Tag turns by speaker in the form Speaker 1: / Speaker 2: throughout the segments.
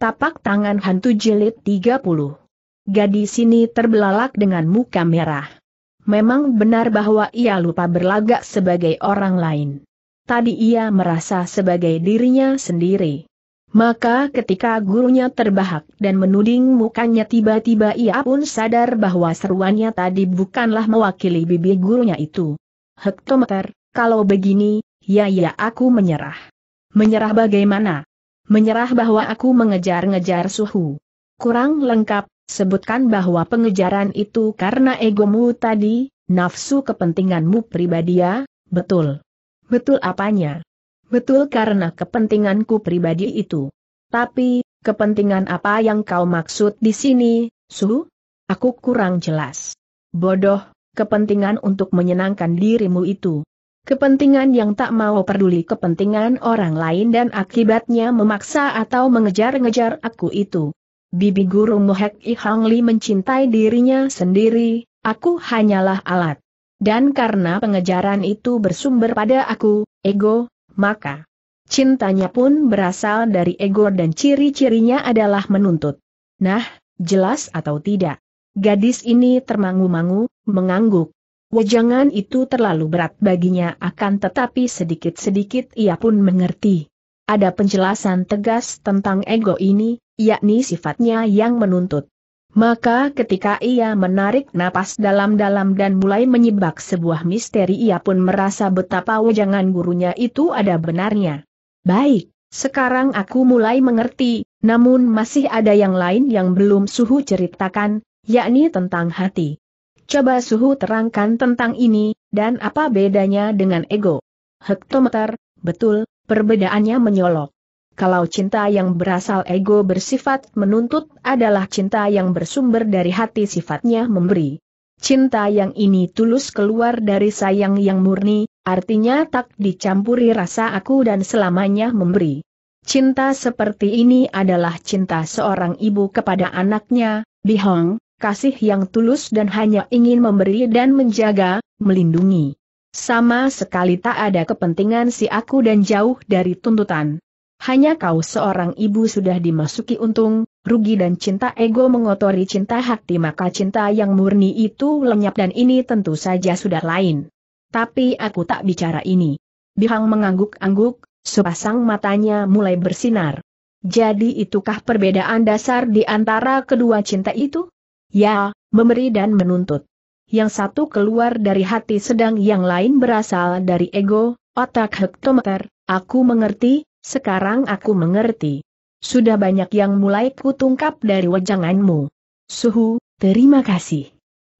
Speaker 1: Tapak tangan hantu jilid 30. Gadis ini terbelalak dengan muka merah. Memang benar bahwa ia lupa berlagak sebagai orang lain. Tadi ia merasa sebagai dirinya sendiri. Maka ketika gurunya terbahak dan menuding mukanya tiba-tiba ia pun sadar bahwa seruannya tadi bukanlah mewakili bibi gurunya itu. Hektometer, kalau begini, ya ya aku menyerah. Menyerah bagaimana? menyerah bahwa aku mengejar-ngejar suhu. Kurang lengkap, sebutkan bahwa pengejaran itu karena egomu tadi, nafsu kepentinganmu pribadi ya, betul. Betul apanya? Betul karena kepentinganku pribadi itu. Tapi, kepentingan apa yang kau maksud di sini, Su? Aku kurang jelas. Bodoh, kepentingan untuk menyenangkan dirimu itu kepentingan yang tak mau peduli kepentingan orang lain dan akibatnya memaksa atau mengejar-ngejar aku itu. Bibi guru Mohek I Hang Li mencintai dirinya sendiri, aku hanyalah alat. Dan karena pengejaran itu bersumber pada aku, ego, maka cintanya pun berasal dari ego dan ciri-cirinya adalah menuntut. Nah, jelas atau tidak? Gadis ini termangu-mangu, mengangguk. Wejangan itu terlalu berat baginya akan tetapi sedikit-sedikit ia pun mengerti. Ada penjelasan tegas tentang ego ini, yakni sifatnya yang menuntut. Maka ketika ia menarik napas dalam-dalam dan mulai menyebak sebuah misteri ia pun merasa betapa wejangan gurunya itu ada benarnya. Baik, sekarang aku mulai mengerti, namun masih ada yang lain yang belum suhu ceritakan, yakni tentang hati. Coba suhu terangkan tentang ini, dan apa bedanya dengan ego. Hektometer, betul, perbedaannya menyolok. Kalau cinta yang berasal ego bersifat menuntut adalah cinta yang bersumber dari hati sifatnya memberi. Cinta yang ini tulus keluar dari sayang yang murni, artinya tak dicampuri rasa aku dan selamanya memberi. Cinta seperti ini adalah cinta seorang ibu kepada anaknya, Bihong, kasih yang tulus dan hanya ingin memberi dan menjaga, melindungi. Sama sekali tak ada kepentingan si aku dan jauh dari tuntutan. Hanya kau seorang ibu sudah dimasuki untung, rugi dan cinta ego mengotori cinta hati maka cinta yang murni itu lenyap dan ini tentu saja sudah lain. Tapi aku tak bicara ini. Bihang mengangguk-angguk, sepasang matanya mulai bersinar. Jadi itukah perbedaan dasar di antara kedua cinta itu? Ya, memberi dan menuntut. Yang satu keluar dari hati sedang yang lain berasal dari ego, otak hektometer, aku mengerti, sekarang aku mengerti. Sudah banyak yang mulai kutungkap dari wajanganmu. Suhu, terima kasih.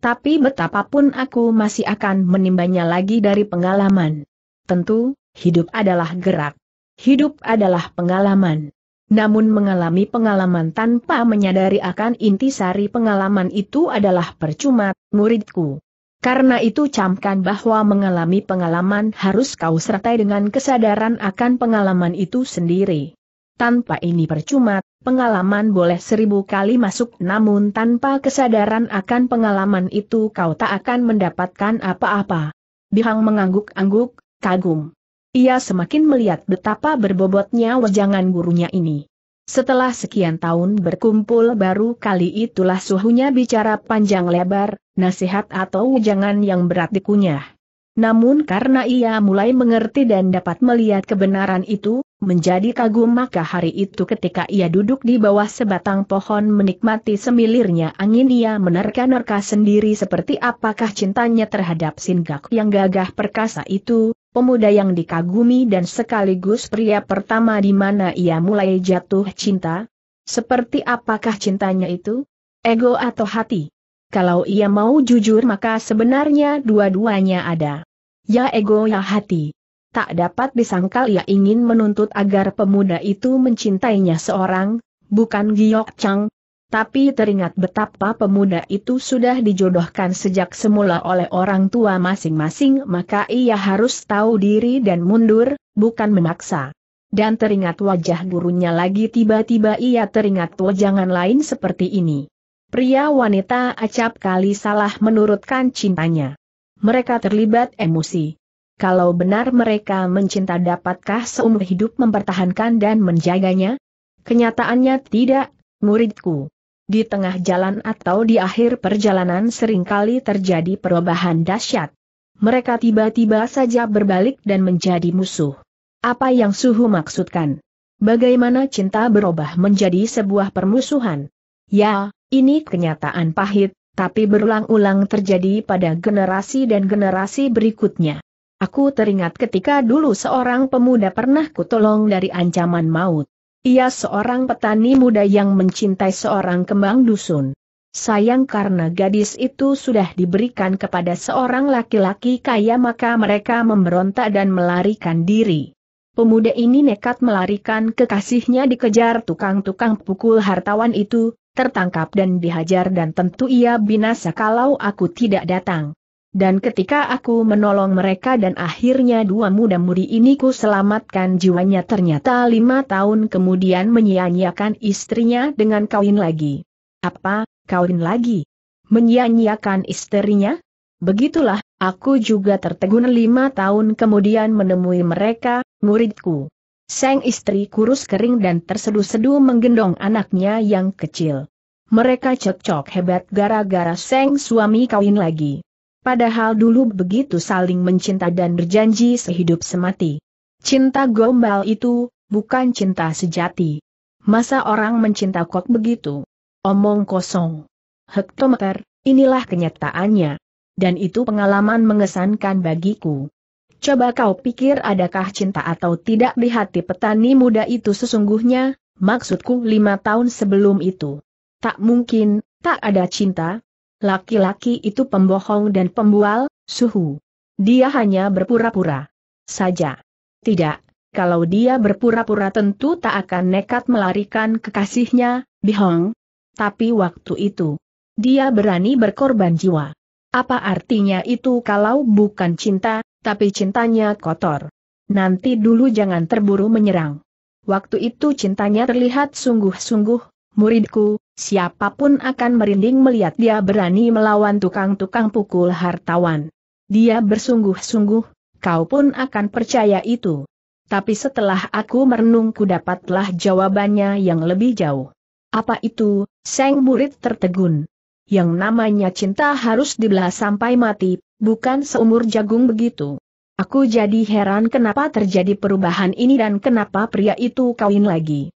Speaker 1: Tapi betapapun aku masih akan menimbanya lagi dari pengalaman. Tentu, hidup adalah gerak. Hidup adalah pengalaman namun mengalami pengalaman tanpa menyadari akan inti sari pengalaman itu adalah percuma, muridku. Karena itu camkan bahwa mengalami pengalaman harus kau sertai dengan kesadaran akan pengalaman itu sendiri. Tanpa ini percuma, pengalaman boleh seribu kali masuk namun tanpa kesadaran akan pengalaman itu kau tak akan mendapatkan apa-apa. Bihang mengangguk-angguk, kagum. Ia semakin melihat betapa berbobotnya wejangan gurunya ini. Setelah sekian tahun berkumpul baru kali itulah suhunya bicara panjang lebar, nasihat atau wejangan yang berat dikunyah. Namun karena ia mulai mengerti dan dapat melihat kebenaran itu, menjadi kagum maka hari itu ketika ia duduk di bawah sebatang pohon menikmati semilirnya angin ia menerka-nerka sendiri seperti apakah cintanya terhadap Singgak yang gagah perkasa itu, pemuda yang dikagumi dan sekaligus pria pertama di mana ia mulai jatuh cinta? Seperti apakah cintanya itu? Ego atau hati? Kalau ia mau jujur maka sebenarnya dua-duanya ada. Ya ego ya hati. Tak dapat disangkal ia ingin menuntut agar pemuda itu mencintainya seorang, bukan Giok Chang, tapi teringat betapa pemuda itu sudah dijodohkan sejak semula oleh orang tua masing-masing maka ia harus tahu diri dan mundur, bukan memaksa. Dan teringat wajah gurunya lagi tiba-tiba ia teringat wajangan lain seperti ini. Pria wanita acap kali salah menurutkan cintanya. Mereka terlibat emosi. Kalau benar mereka mencinta dapatkah seumur hidup mempertahankan dan menjaganya? Kenyataannya tidak, muridku. Di tengah jalan atau di akhir perjalanan seringkali terjadi perubahan dahsyat. Mereka tiba-tiba saja berbalik dan menjadi musuh. Apa yang Suhu maksudkan? Bagaimana cinta berubah menjadi sebuah permusuhan? Ya, ini kenyataan pahit, tapi berulang-ulang terjadi pada generasi dan generasi berikutnya. Aku teringat ketika dulu seorang pemuda pernah kutolong dari ancaman maut. Ia seorang petani muda yang mencintai seorang kembang dusun. Sayang karena gadis itu sudah diberikan kepada seorang laki-laki kaya maka mereka memberontak dan melarikan diri. Pemuda ini nekat melarikan kekasihnya dikejar tukang-tukang pukul hartawan itu, tertangkap dan dihajar dan tentu ia binasa kalau aku tidak datang. Dan ketika aku menolong mereka dan akhirnya dua muda mudi ini ku selamatkan jiwanya ternyata lima tahun kemudian menyia-nyiakan istrinya dengan kawin lagi. Apa, kawin lagi? Menyia-nyiakan istrinya? Begitulah, aku juga tertegun lima tahun kemudian menemui mereka, muridku. Seng istri kurus kering dan terseduh seduh menggendong anaknya yang kecil. Mereka cekcok hebat gara-gara seng suami kawin lagi. Padahal dulu begitu saling mencinta dan berjanji sehidup semati. Cinta gombal itu, bukan cinta sejati. Masa orang mencinta kok begitu? Omong kosong. Hektometer, inilah kenyataannya. Dan itu pengalaman mengesankan bagiku. Coba kau pikir adakah cinta atau tidak di hati petani muda itu sesungguhnya, maksudku lima tahun sebelum itu. Tak mungkin, tak ada cinta, Laki-laki itu pembohong dan pembual, suhu. Dia hanya berpura-pura saja. Tidak, kalau dia berpura-pura tentu tak akan nekat melarikan kekasihnya, Bihong. Tapi waktu itu, dia berani berkorban jiwa. Apa artinya itu kalau bukan cinta, tapi cintanya kotor? Nanti dulu jangan terburu menyerang. Waktu itu cintanya terlihat sungguh-sungguh, muridku, siapapun akan merinding melihat dia berani melawan tukang-tukang pukul hartawan. Dia bersungguh-sungguh, kau pun akan percaya itu. Tapi setelah aku merenung, dapatlah jawabannya yang lebih jauh. Apa itu, Seng Murid tertegun. Yang namanya cinta harus dibelah sampai mati, bukan seumur jagung begitu. Aku jadi heran kenapa terjadi perubahan ini dan kenapa pria itu kawin lagi.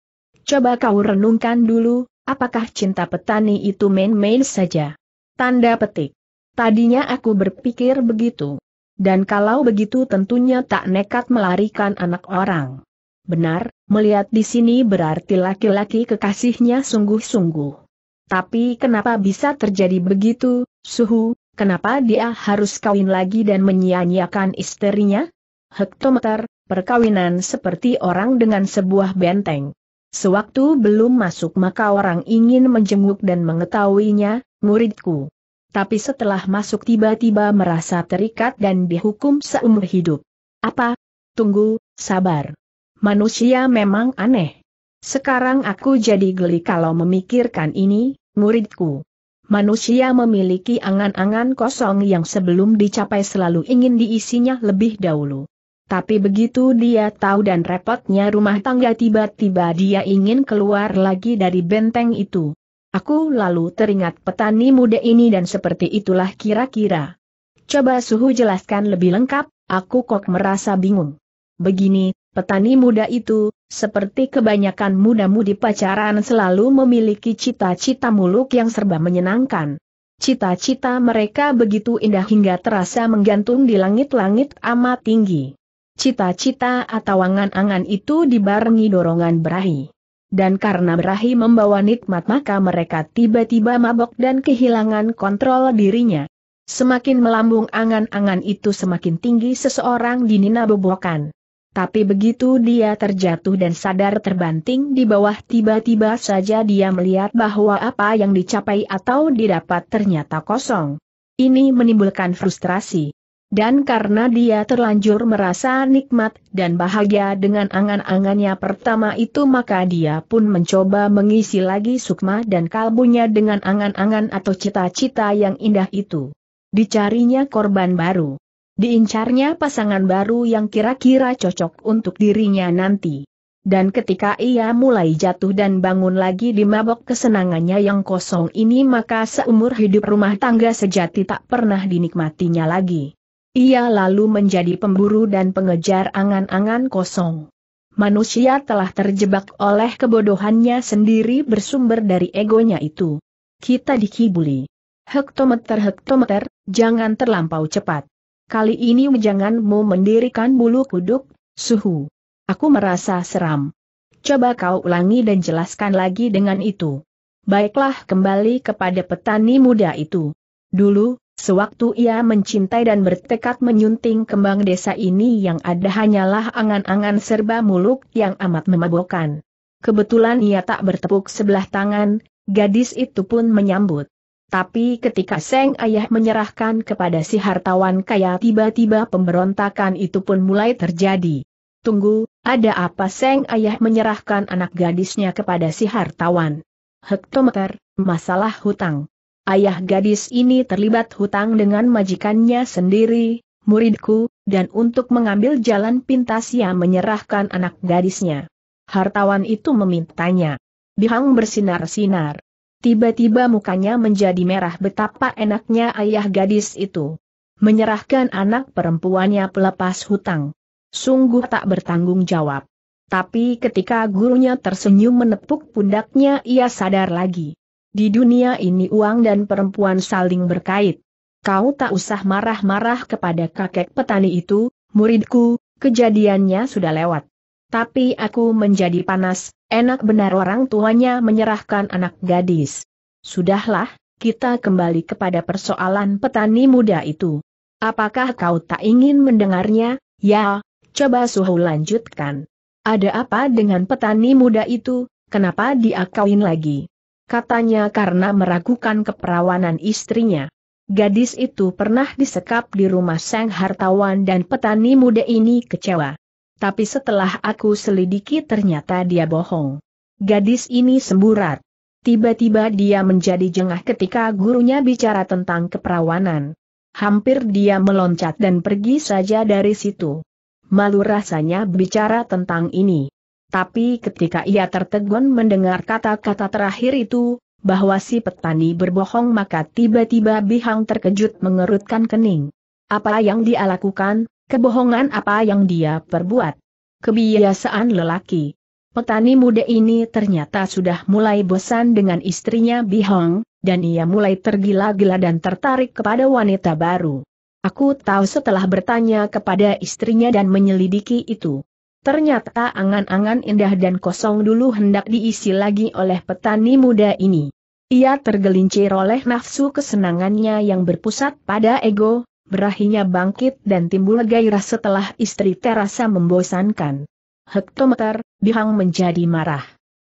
Speaker 1: Coba kau renungkan dulu, Apakah cinta petani itu main-main saja? Tanda petik. Tadinya aku berpikir begitu. Dan kalau begitu tentunya tak nekat melarikan anak orang. Benar, melihat di sini berarti laki-laki kekasihnya sungguh-sungguh. Tapi kenapa bisa terjadi begitu, suhu, kenapa dia harus kawin lagi dan menyia-nyiakan istrinya? Hektometer, perkawinan seperti orang dengan sebuah benteng. Sewaktu belum masuk maka orang ingin menjenguk dan mengetahuinya, muridku. Tapi setelah masuk tiba-tiba merasa terikat dan dihukum seumur hidup. Apa? Tunggu, sabar. Manusia memang aneh. Sekarang aku jadi geli kalau memikirkan ini, muridku. Manusia memiliki angan-angan kosong yang sebelum dicapai selalu ingin diisinya lebih dahulu. Tapi begitu dia tahu dan repotnya rumah tangga tiba-tiba dia ingin keluar lagi dari benteng itu. Aku lalu teringat petani muda ini dan seperti itulah kira-kira. Coba suhu jelaskan lebih lengkap, aku kok merasa bingung. Begini, petani muda itu, seperti kebanyakan muda-mudi pacaran selalu memiliki cita-cita muluk yang serba menyenangkan. Cita-cita mereka begitu indah hingga terasa menggantung di langit-langit amat tinggi cita-cita atau angan-angan itu dibarengi dorongan berahi. Dan karena berahi membawa nikmat maka mereka tiba-tiba mabok dan kehilangan kontrol dirinya. Semakin melambung angan-angan itu semakin tinggi seseorang dinina bobokan. Tapi begitu dia terjatuh dan sadar terbanting di bawah tiba-tiba saja dia melihat bahwa apa yang dicapai atau didapat ternyata kosong. Ini menimbulkan frustrasi. Dan karena dia terlanjur merasa nikmat dan bahagia dengan angan-angannya pertama itu maka dia pun mencoba mengisi lagi sukma dan kalbunya dengan angan-angan atau cita-cita yang indah itu. Dicarinya korban baru. Diincarnya pasangan baru yang kira-kira cocok untuk dirinya nanti. Dan ketika ia mulai jatuh dan bangun lagi di mabok kesenangannya yang kosong ini maka seumur hidup rumah tangga sejati tak pernah dinikmatinya lagi. Ia lalu menjadi pemburu dan pengejar angan-angan kosong. Manusia telah terjebak oleh kebodohannya sendiri bersumber dari egonya itu. Kita dikibuli. Hektometer-hektometer, jangan terlampau cepat. Kali ini jangan mau mendirikan bulu kuduk, suhu. Aku merasa seram. Coba kau ulangi dan jelaskan lagi dengan itu. Baiklah kembali kepada petani muda itu. Dulu, Sewaktu ia mencintai dan bertekad menyunting kembang desa ini yang ada hanyalah angan-angan serba muluk yang amat memabokkan. Kebetulan ia tak bertepuk sebelah tangan, gadis itu pun menyambut. Tapi ketika Seng Ayah menyerahkan kepada si hartawan kaya tiba-tiba pemberontakan itu pun mulai terjadi. Tunggu, ada apa Seng Ayah menyerahkan anak gadisnya kepada si hartawan? Hektometer, masalah hutang ayah gadis ini terlibat hutang dengan majikannya sendiri, muridku, dan untuk mengambil jalan pintas ia menyerahkan anak gadisnya. Hartawan itu memintanya. Bihang bersinar-sinar. Tiba-tiba mukanya menjadi merah betapa enaknya ayah gadis itu. Menyerahkan anak perempuannya pelepas hutang. Sungguh tak bertanggung jawab. Tapi ketika gurunya tersenyum menepuk pundaknya ia sadar lagi. Di dunia ini uang dan perempuan saling berkait. Kau tak usah marah-marah kepada kakek petani itu, muridku, kejadiannya sudah lewat. Tapi aku menjadi panas, enak benar orang tuanya menyerahkan anak gadis. Sudahlah, kita kembali kepada persoalan petani muda itu. Apakah kau tak ingin mendengarnya? Ya, coba Suhu lanjutkan. Ada apa dengan petani muda itu, kenapa dia lagi? katanya karena meragukan keperawanan istrinya. Gadis itu pernah disekap di rumah sang hartawan dan petani muda ini kecewa. Tapi setelah aku selidiki ternyata dia bohong. Gadis ini semburat. Tiba-tiba dia menjadi jengah ketika gurunya bicara tentang keperawanan. Hampir dia meloncat dan pergi saja dari situ. Malu rasanya bicara tentang ini. Tapi ketika ia tertegun mendengar kata-kata terakhir itu, bahwa si petani berbohong maka tiba-tiba Bihang terkejut mengerutkan kening. Apa yang dia lakukan, kebohongan apa yang dia perbuat. Kebiasaan lelaki. Petani muda ini ternyata sudah mulai bosan dengan istrinya Bihong, dan ia mulai tergila-gila dan tertarik kepada wanita baru. Aku tahu setelah bertanya kepada istrinya dan menyelidiki itu. Ternyata angan-angan indah dan kosong dulu hendak diisi lagi oleh petani muda ini. Ia tergelincir oleh nafsu kesenangannya yang berpusat pada ego, berahinya bangkit dan timbul gairah setelah istri terasa membosankan. Hektometer, Bihang menjadi marah.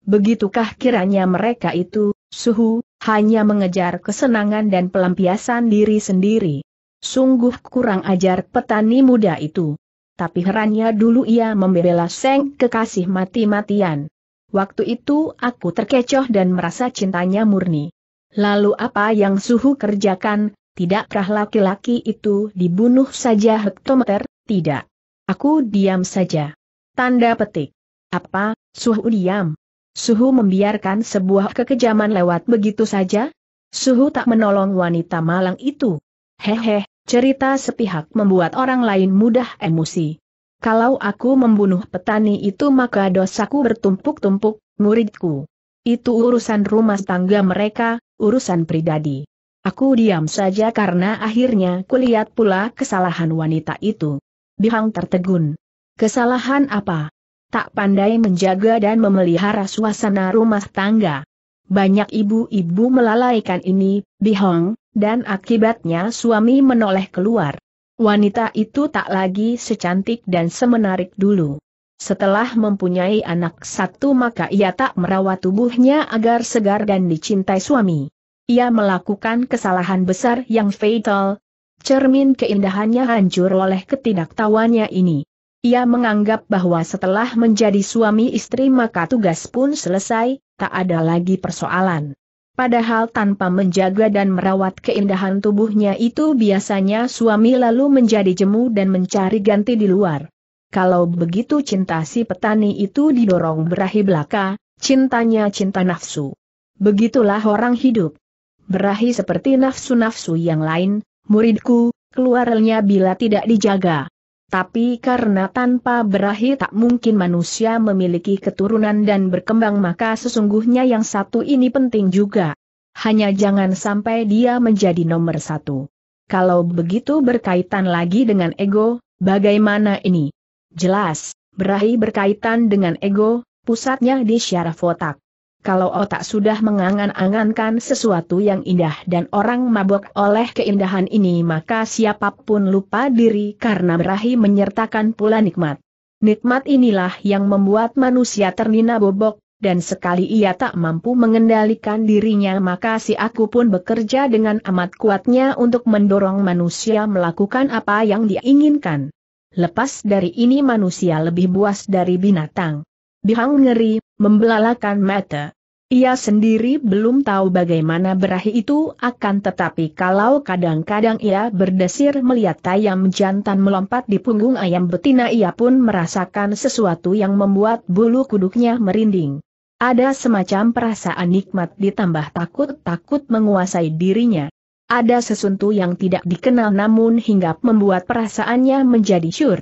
Speaker 1: Begitukah kiranya mereka itu, suhu, hanya mengejar kesenangan dan pelampiasan diri sendiri. Sungguh kurang ajar petani muda itu tapi herannya dulu ia membela Seng kekasih mati-matian. Waktu itu aku terkecoh dan merasa cintanya murni. Lalu apa yang suhu kerjakan, tidakkah laki-laki itu dibunuh saja hektometer, tidak. Aku diam saja. Tanda petik. Apa, suhu diam? Suhu membiarkan sebuah kekejaman lewat begitu saja? Suhu tak menolong wanita malang itu. Hehe, Cerita sepihak membuat orang lain mudah emosi. Kalau aku membunuh petani itu maka dosaku bertumpuk-tumpuk, muridku. Itu urusan rumah tangga mereka, urusan pribadi. Aku diam saja karena akhirnya kulihat pula kesalahan wanita itu. Bihang tertegun. Kesalahan apa? Tak pandai menjaga dan memelihara suasana rumah tangga. Banyak ibu-ibu melalaikan ini, Bihong, dan akibatnya suami menoleh keluar. Wanita itu tak lagi secantik dan semenarik dulu. Setelah mempunyai anak satu maka ia tak merawat tubuhnya agar segar dan dicintai suami. Ia melakukan kesalahan besar yang fatal. Cermin keindahannya hancur oleh ketidaktahuannya ini. Ia menganggap bahwa setelah menjadi suami istri maka tugas pun selesai, tak ada lagi persoalan. Padahal tanpa menjaga dan merawat keindahan tubuhnya itu biasanya suami lalu menjadi jemu dan mencari ganti di luar. Kalau begitu cinta si petani itu didorong berahi belaka, cintanya cinta nafsu. Begitulah orang hidup. Berahi seperti nafsu-nafsu yang lain, muridku, keluarnya bila tidak dijaga. Tapi karena tanpa berahi tak mungkin manusia memiliki keturunan dan berkembang maka sesungguhnya yang satu ini penting juga. Hanya jangan sampai dia menjadi nomor satu. Kalau begitu berkaitan lagi dengan ego, bagaimana ini? Jelas, berahi berkaitan dengan ego, pusatnya di syaraf otak kalau otak sudah mengangan-angankan sesuatu yang indah dan orang mabok oleh keindahan ini maka siapapun lupa diri karena berahi menyertakan pula nikmat. Nikmat inilah yang membuat manusia ternina bobok, dan sekali ia tak mampu mengendalikan dirinya maka si aku pun bekerja dengan amat kuatnya untuk mendorong manusia melakukan apa yang diinginkan. Lepas dari ini manusia lebih buas dari binatang. Bihang ngeri, membelalakan mata. Ia sendiri belum tahu bagaimana berahi itu akan tetapi kalau kadang-kadang ia berdesir melihat ayam jantan melompat di punggung ayam betina ia pun merasakan sesuatu yang membuat bulu kuduknya merinding. Ada semacam perasaan nikmat ditambah takut-takut menguasai dirinya. Ada sesuntu yang tidak dikenal namun hingga membuat perasaannya menjadi syur.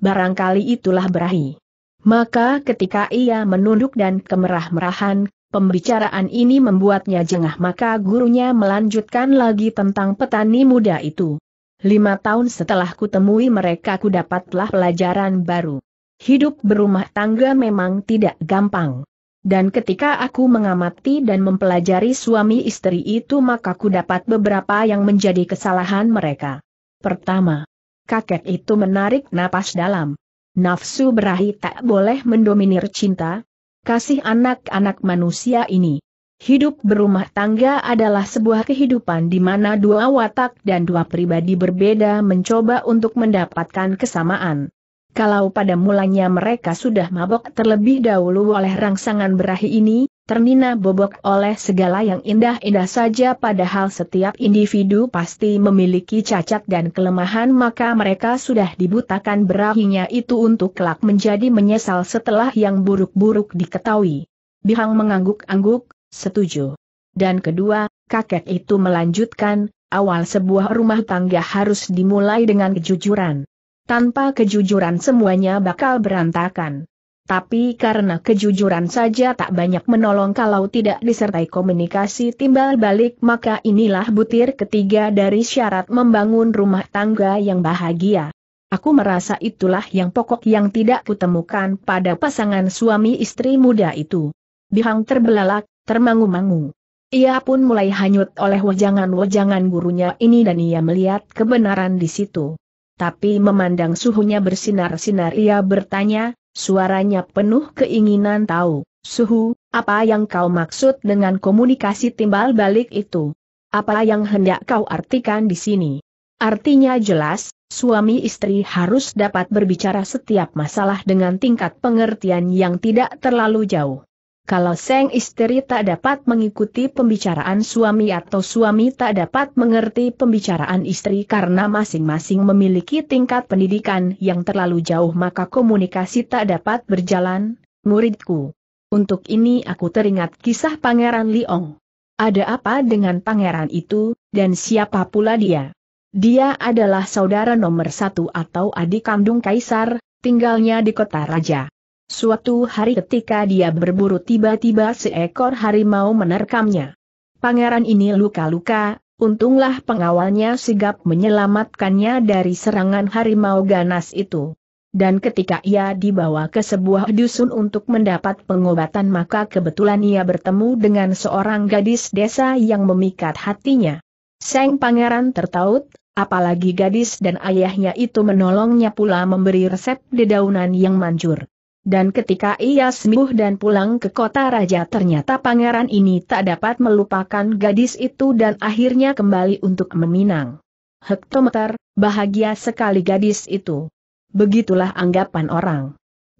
Speaker 1: Barangkali itulah berahi. Maka ketika ia menunduk dan kemerah-merahan, Pembicaraan ini membuatnya jengah maka gurunya melanjutkan lagi tentang petani muda itu. Lima tahun setelah kutemui mereka ku dapatlah pelajaran baru. Hidup berumah tangga memang tidak gampang. Dan ketika aku mengamati dan mempelajari suami istri itu maka ku dapat beberapa yang menjadi kesalahan mereka. Pertama, kakek itu menarik napas dalam. Nafsu berahi tak boleh mendominir cinta, kasih anak-anak manusia ini. Hidup berumah tangga adalah sebuah kehidupan di mana dua watak dan dua pribadi berbeda mencoba untuk mendapatkan kesamaan. Kalau pada mulanya mereka sudah mabok terlebih dahulu oleh rangsangan berahi ini, Termina bobok oleh segala yang indah-indah saja padahal setiap individu pasti memiliki cacat dan kelemahan maka mereka sudah dibutakan berahinya itu untuk kelak menjadi menyesal setelah yang buruk-buruk diketahui. Bihang mengangguk-angguk, setuju. Dan kedua, kakek itu melanjutkan, awal sebuah rumah tangga harus dimulai dengan kejujuran. Tanpa kejujuran semuanya bakal berantakan tapi karena kejujuran saja tak banyak menolong kalau tidak disertai komunikasi timbal balik maka inilah butir ketiga dari syarat membangun rumah tangga yang bahagia. Aku merasa itulah yang pokok yang tidak kutemukan pada pasangan suami istri muda itu. Bihang terbelalak, termangu-mangu. Ia pun mulai hanyut oleh wajangan wajangan gurunya ini dan ia melihat kebenaran di situ. Tapi memandang suhunya bersinar-sinar ia bertanya, Suaranya penuh keinginan tahu, Suhu, apa yang kau maksud dengan komunikasi timbal balik itu? Apa yang hendak kau artikan di sini? Artinya jelas, suami istri harus dapat berbicara setiap masalah dengan tingkat pengertian yang tidak terlalu jauh kalau sang istri tak dapat mengikuti pembicaraan suami atau suami tak dapat mengerti pembicaraan istri karena masing-masing memiliki tingkat pendidikan yang terlalu jauh maka komunikasi tak dapat berjalan, muridku. Untuk ini aku teringat kisah Pangeran Liong. Ada apa dengan pangeran itu, dan siapa pula dia? Dia adalah saudara nomor satu atau adik kandung kaisar, tinggalnya di kota raja. Suatu hari ketika dia berburu tiba-tiba seekor harimau menerkamnya. Pangeran ini luka-luka, untunglah pengawalnya sigap menyelamatkannya dari serangan harimau ganas itu. Dan ketika ia dibawa ke sebuah dusun untuk mendapat pengobatan maka kebetulan ia bertemu dengan seorang gadis desa yang memikat hatinya. Seng pangeran tertaut, apalagi gadis dan ayahnya itu menolongnya pula memberi resep dedaunan yang manjur. Dan ketika ia sembuh dan pulang ke kota raja ternyata pangeran ini tak dapat melupakan gadis itu dan akhirnya kembali untuk meminang. Hektometer, bahagia sekali gadis itu. Begitulah anggapan orang.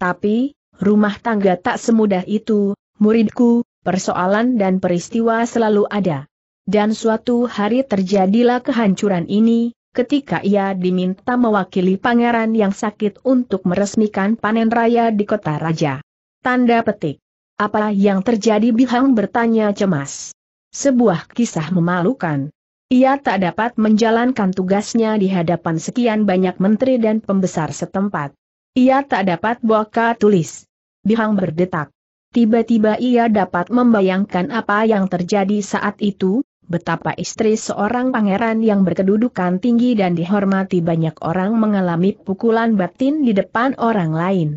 Speaker 1: Tapi, rumah tangga tak semudah itu, muridku, persoalan dan peristiwa selalu ada. Dan suatu hari terjadilah kehancuran ini, ketika ia diminta mewakili pangeran yang sakit untuk meresmikan panen raya di kota raja. Tanda petik. Apa yang terjadi Bihang bertanya cemas. Sebuah kisah memalukan. Ia tak dapat menjalankan tugasnya di hadapan sekian banyak menteri dan pembesar setempat. Ia tak dapat buka tulis. Bihang berdetak. Tiba-tiba ia dapat membayangkan apa yang terjadi saat itu, Betapa istri seorang pangeran yang berkedudukan tinggi dan dihormati banyak orang mengalami pukulan batin di depan orang lain.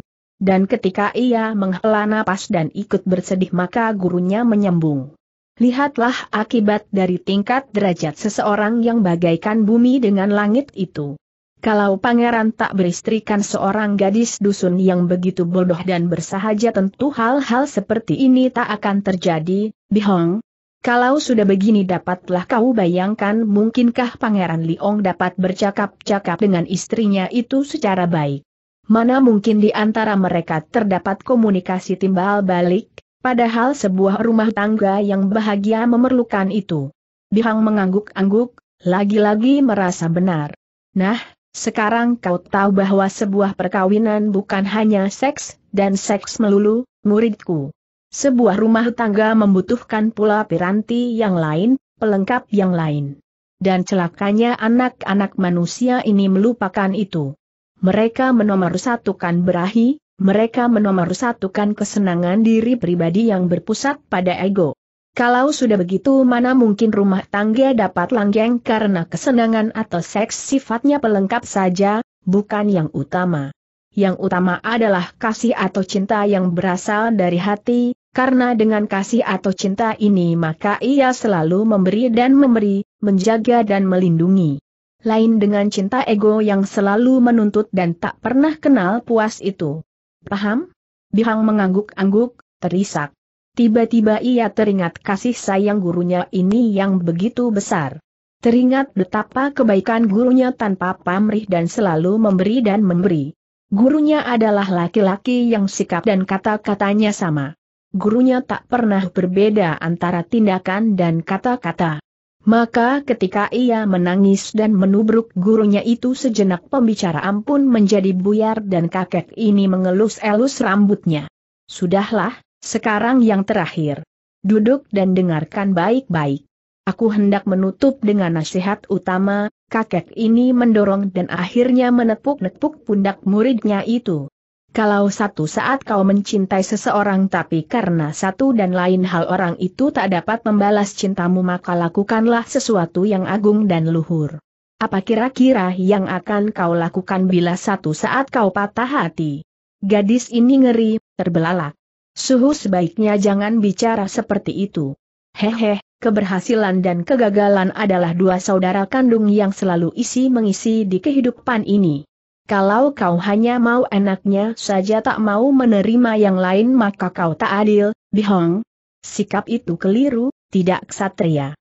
Speaker 1: Dan ketika ia menghela napas dan ikut bersedih maka gurunya menyambung. Lihatlah akibat dari tingkat derajat seseorang yang bagaikan bumi dengan langit itu. Kalau pangeran tak beristrikan seorang gadis dusun yang begitu bodoh dan bersahaja tentu hal-hal seperti ini tak akan terjadi, Bihong, kalau sudah begini dapatlah kau bayangkan mungkinkah Pangeran Liong dapat bercakap-cakap dengan istrinya itu secara baik. Mana mungkin di antara mereka terdapat komunikasi timbal balik, padahal sebuah rumah tangga yang bahagia memerlukan itu. Bihang mengangguk-angguk, lagi-lagi merasa benar. Nah, sekarang kau tahu bahwa sebuah perkawinan bukan hanya seks, dan seks melulu, muridku. Sebuah rumah tangga membutuhkan pula piranti yang lain, pelengkap yang lain. Dan celakanya anak-anak manusia ini melupakan itu. Mereka menomorsatukan berahi, mereka menomorsatukan kesenangan diri pribadi yang berpusat pada ego. Kalau sudah begitu mana mungkin rumah tangga dapat langgeng karena kesenangan atau seks sifatnya pelengkap saja, bukan yang utama. Yang utama adalah kasih atau cinta yang berasal dari hati, karena dengan kasih atau cinta ini maka ia selalu memberi dan memberi, menjaga dan melindungi. Lain dengan cinta ego yang selalu menuntut dan tak pernah kenal puas itu. Paham? Bihang mengangguk-angguk, terisak. Tiba-tiba ia teringat kasih sayang gurunya ini yang begitu besar. Teringat betapa kebaikan gurunya tanpa pamrih dan selalu memberi dan memberi. Gurunya adalah laki-laki yang sikap dan kata-katanya sama gurunya tak pernah berbeda antara tindakan dan kata-kata. Maka ketika ia menangis dan menubruk gurunya itu sejenak pembicaraan pun menjadi buyar dan kakek ini mengelus-elus rambutnya. Sudahlah, sekarang yang terakhir. Duduk dan dengarkan baik-baik. Aku hendak menutup dengan nasihat utama, kakek ini mendorong dan akhirnya menepuk-nepuk pundak muridnya itu. Kalau satu saat kau mencintai seseorang tapi karena satu dan lain hal orang itu tak dapat membalas cintamu maka lakukanlah sesuatu yang agung dan luhur. Apa kira-kira yang akan kau lakukan bila satu saat kau patah hati? Gadis ini ngeri, terbelalak. Suhu sebaiknya jangan bicara seperti itu. Hehe, keberhasilan dan kegagalan adalah dua saudara kandung yang selalu isi mengisi di kehidupan ini. Kalau kau hanya mau enaknya saja tak mau menerima yang lain maka kau tak adil, Bihong. Sikap itu keliru, tidak ksatria.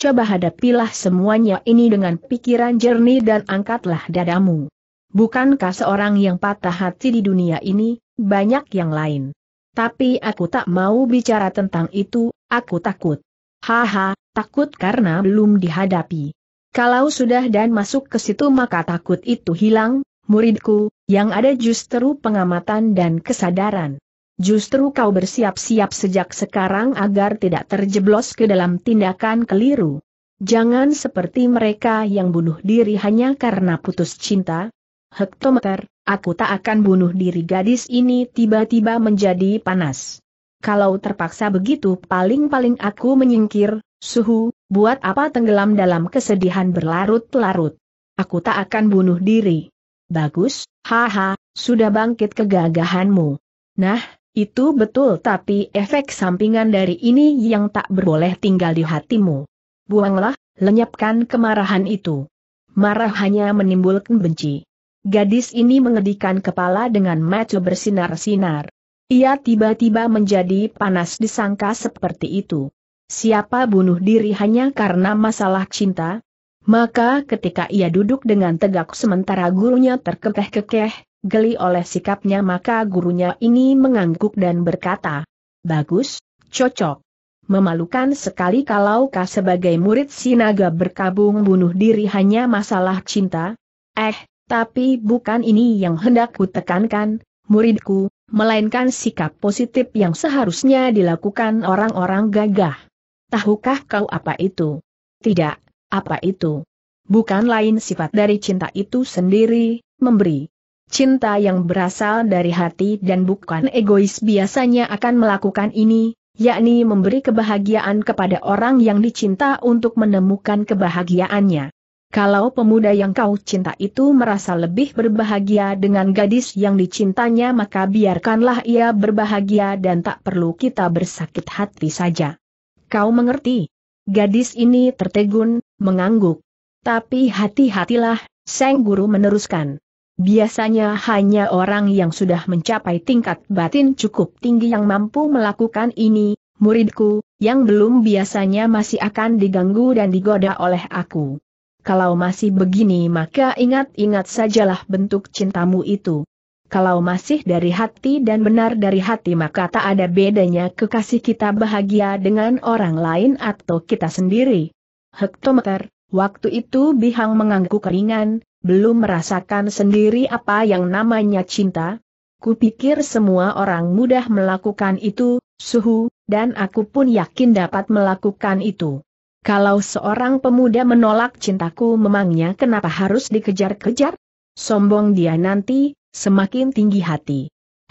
Speaker 1: Coba hadapilah semuanya ini dengan pikiran jernih dan angkatlah dadamu. Bukankah seorang yang patah hati di dunia ini, banyak yang lain. Tapi aku tak mau bicara tentang itu, aku takut. Haha, takut karena belum dihadapi. Kalau sudah dan masuk ke situ maka takut itu hilang, muridku, yang ada justru pengamatan dan kesadaran. Justru kau bersiap-siap sejak sekarang agar tidak terjeblos ke dalam tindakan keliru. Jangan seperti mereka yang bunuh diri hanya karena putus cinta. Hektometer, aku tak akan bunuh diri gadis ini tiba-tiba menjadi panas. Kalau terpaksa begitu paling-paling aku menyingkir, suhu, buat apa tenggelam dalam kesedihan berlarut-larut. Aku tak akan bunuh diri. Bagus, haha, sudah bangkit kegagahanmu. Nah, itu betul tapi efek sampingan dari ini yang tak berboleh tinggal di hatimu. Buanglah, lenyapkan kemarahan itu. Marah hanya menimbulkan benci. Gadis ini mengedikan kepala dengan mata bersinar-sinar. Ia tiba-tiba menjadi panas disangka seperti itu. Siapa bunuh diri hanya karena masalah cinta? Maka ketika ia duduk dengan tegak sementara gurunya terkekeh-kekeh, geli oleh sikapnya maka gurunya ini mengangguk dan berkata, Bagus, cocok. Memalukan sekali kalau kau sebagai murid sinaga berkabung bunuh diri hanya masalah cinta. Eh, tapi bukan ini yang hendak ku tekankan, muridku, melainkan sikap positif yang seharusnya dilakukan orang-orang gagah. Tahukah kau apa itu? Tidak, apa itu? Bukan lain sifat dari cinta itu sendiri, memberi. Cinta yang berasal dari hati dan bukan egois biasanya akan melakukan ini, yakni memberi kebahagiaan kepada orang yang dicinta untuk menemukan kebahagiaannya. Kalau pemuda yang kau cinta itu merasa lebih berbahagia dengan gadis yang dicintanya maka biarkanlah ia berbahagia dan tak perlu kita bersakit hati saja. Kau mengerti? Gadis ini tertegun, mengangguk. Tapi hati-hatilah, Seng Guru meneruskan. Biasanya hanya orang yang sudah mencapai tingkat batin cukup tinggi yang mampu melakukan ini, muridku, yang belum biasanya masih akan diganggu dan digoda oleh aku. Kalau masih begini maka ingat-ingat sajalah bentuk cintamu itu. Kalau masih dari hati dan benar dari hati maka tak ada bedanya kekasih kita bahagia dengan orang lain atau kita sendiri hektometer, waktu itu Bihang mengangguk ringan, belum merasakan sendiri apa yang namanya cinta. Kupikir semua orang mudah melakukan itu, suhu, dan aku pun yakin dapat melakukan itu. Kalau seorang pemuda menolak cintaku memangnya kenapa harus dikejar-kejar? Sombong dia nanti, semakin tinggi hati.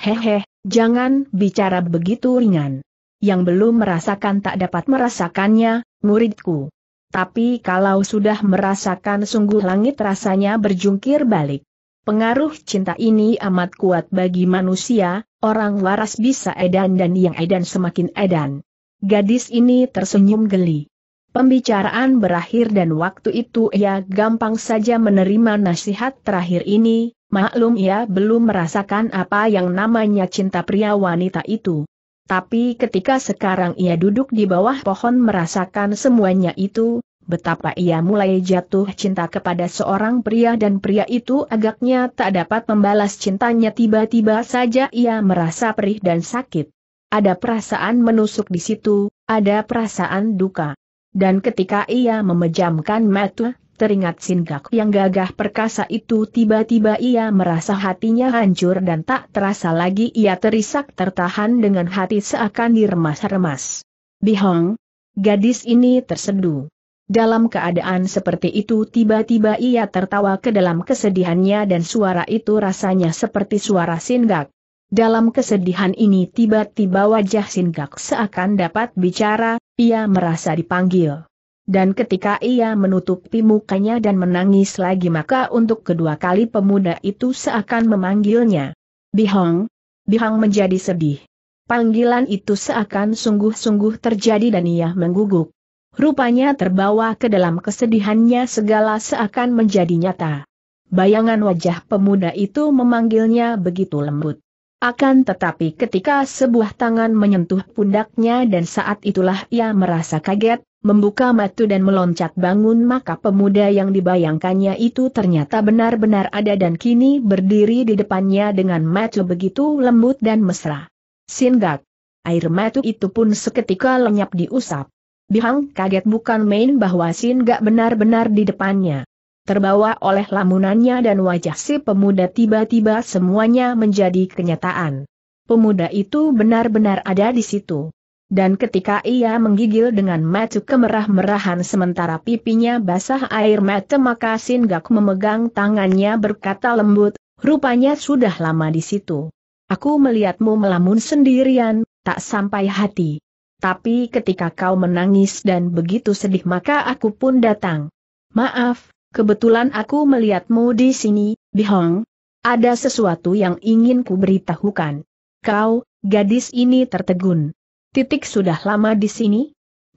Speaker 1: Hehe, jangan bicara begitu ringan. Yang belum merasakan tak dapat merasakannya, muridku. Tapi kalau sudah merasakan sungguh langit rasanya berjungkir balik. Pengaruh cinta ini amat kuat bagi manusia, orang waras bisa edan dan yang edan semakin edan. Gadis ini tersenyum geli. Pembicaraan berakhir dan waktu itu ia gampang saja menerima nasihat terakhir ini, maklum ia belum merasakan apa yang namanya cinta pria wanita itu. Tapi ketika sekarang ia duduk di bawah pohon merasakan semuanya itu, betapa ia mulai jatuh cinta kepada seorang pria dan pria itu agaknya tak dapat membalas cintanya tiba-tiba saja ia merasa perih dan sakit. Ada perasaan menusuk di situ, ada perasaan duka. Dan ketika ia memejamkan mata, Teringat Singkak yang gagah perkasa itu tiba-tiba ia merasa hatinya hancur dan tak terasa lagi ia terisak tertahan dengan hati seakan diremas-remas. Bihong, gadis ini terseduh. Dalam keadaan seperti itu tiba-tiba ia tertawa ke dalam kesedihannya dan suara itu rasanya seperti suara Singak. Dalam kesedihan ini tiba-tiba wajah Singak seakan dapat bicara, ia merasa dipanggil dan ketika ia menutupi mukanya dan menangis lagi maka untuk kedua kali pemuda itu seakan memanggilnya. Bihong, Bihong menjadi sedih. Panggilan itu seakan sungguh-sungguh terjadi dan ia mengguguk. Rupanya terbawa ke dalam kesedihannya segala seakan menjadi nyata. Bayangan wajah pemuda itu memanggilnya begitu lembut. Akan tetapi ketika sebuah tangan menyentuh pundaknya dan saat itulah ia merasa kaget, membuka mata dan meloncat bangun maka pemuda yang dibayangkannya itu ternyata benar-benar ada dan kini berdiri di depannya dengan mata begitu lembut dan mesra. Singkat, air mata itu pun seketika lenyap diusap. Bihang kaget bukan main bahwa Singkat benar-benar di depannya. Terbawa oleh lamunannya dan wajah si pemuda tiba-tiba semuanya menjadi kenyataan. Pemuda itu benar-benar ada di situ. Dan ketika ia menggigil dengan mata kemerah-merahan sementara pipinya basah air mata maka Singgak memegang tangannya berkata lembut, rupanya sudah lama di situ. Aku melihatmu melamun sendirian, tak sampai hati. Tapi ketika kau menangis dan begitu sedih maka aku pun datang. Maaf, kebetulan aku melihatmu di sini, Bihong. Ada sesuatu yang ingin ku beritahukan. Kau, gadis ini tertegun. Titik sudah lama di sini?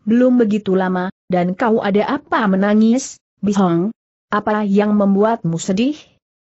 Speaker 1: Belum begitu lama, dan kau ada apa menangis, Bihong? Apa yang membuatmu sedih?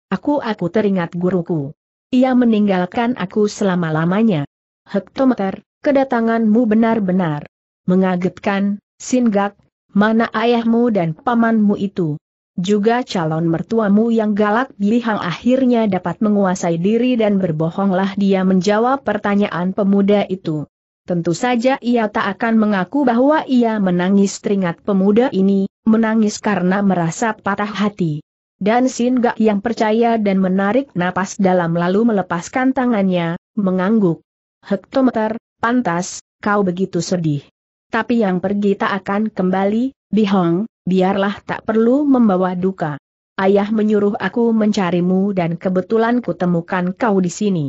Speaker 1: Aku aku teringat guruku. Ia meninggalkan aku selama-lamanya. Hektometer, kedatanganmu benar-benar mengagetkan, Singak, mana ayahmu dan pamanmu itu? Juga calon mertuamu yang galak bilihang akhirnya dapat menguasai diri dan berbohonglah dia menjawab pertanyaan pemuda itu. Tentu saja ia tak akan mengaku bahwa ia menangis teringat pemuda ini, menangis karena merasa patah hati. Dan Sin Gak yang percaya dan menarik napas dalam lalu melepaskan tangannya, mengangguk. Hektometer, pantas, kau begitu sedih. Tapi yang pergi tak akan kembali, Bihong, biarlah tak perlu membawa duka. Ayah menyuruh aku mencarimu dan kebetulan kutemukan kau di sini.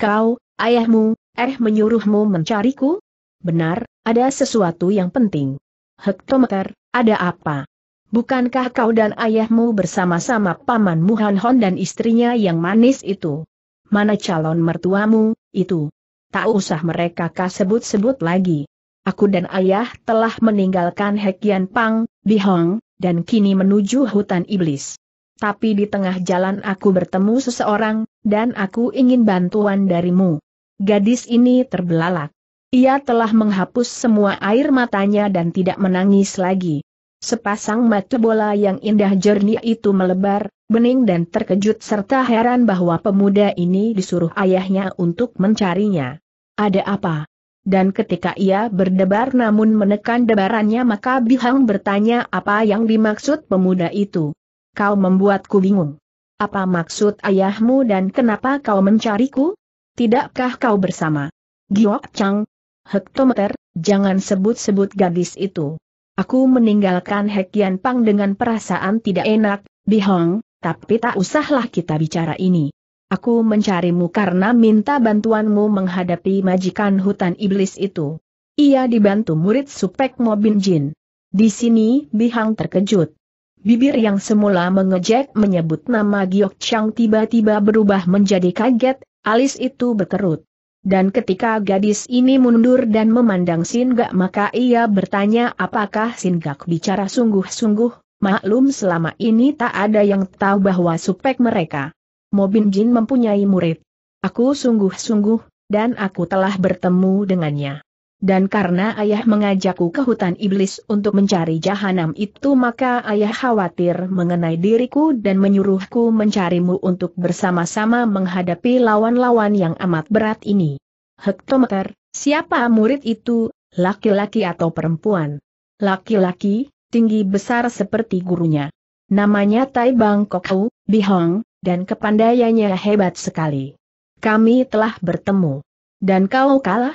Speaker 1: Kau, ayahmu, Eh menyuruhmu mencariku? Benar, ada sesuatu yang penting. Hektometer, ada apa? Bukankah kau dan ayahmu bersama-sama paman Muhan Hon dan istrinya yang manis itu? Mana calon mertuamu, itu? Tak usah mereka kah sebut-sebut lagi. Aku dan ayah telah meninggalkan Hekian Pang, Bihong, dan kini menuju hutan iblis. Tapi di tengah jalan aku bertemu seseorang, dan aku ingin bantuan darimu. Gadis ini terbelalak. Ia telah menghapus semua air matanya dan tidak menangis lagi. Sepasang mata bola yang indah jernih itu melebar, bening dan terkejut serta heran bahwa pemuda ini disuruh ayahnya untuk mencarinya. Ada apa? Dan ketika ia berdebar namun menekan debarannya maka Bihang bertanya apa yang dimaksud pemuda itu. Kau membuatku bingung. Apa maksud ayahmu dan kenapa kau mencariku? Tidakkah kau bersama? Giok Chang? Hektometer, jangan sebut-sebut gadis itu. Aku meninggalkan Hek Pang dengan perasaan tidak enak, Bihong, tapi tak usahlah kita bicara ini. Aku mencarimu karena minta bantuanmu menghadapi majikan hutan iblis itu. Ia dibantu murid Supek Mobin Jin. Di sini Bihang terkejut. Bibir yang semula mengejek menyebut nama Giok Chang tiba-tiba berubah menjadi kaget, Alis itu berkerut. Dan ketika gadis ini mundur dan memandang Sin gak maka ia bertanya apakah Sin gak bicara sungguh-sungguh, maklum selama ini tak ada yang tahu bahwa supek mereka. Mobin Jin mempunyai murid. Aku sungguh-sungguh, dan aku telah bertemu dengannya. Dan karena ayah mengajakku ke hutan iblis untuk mencari jahanam itu maka ayah khawatir mengenai diriku dan menyuruhku mencarimu untuk bersama-sama menghadapi lawan-lawan yang amat berat ini. Hektometer, siapa murid itu, laki-laki atau perempuan? Laki-laki, tinggi besar seperti gurunya. Namanya Tai Bang Bi Bihong, dan kepandaiannya hebat sekali. Kami telah bertemu. Dan kau kalah?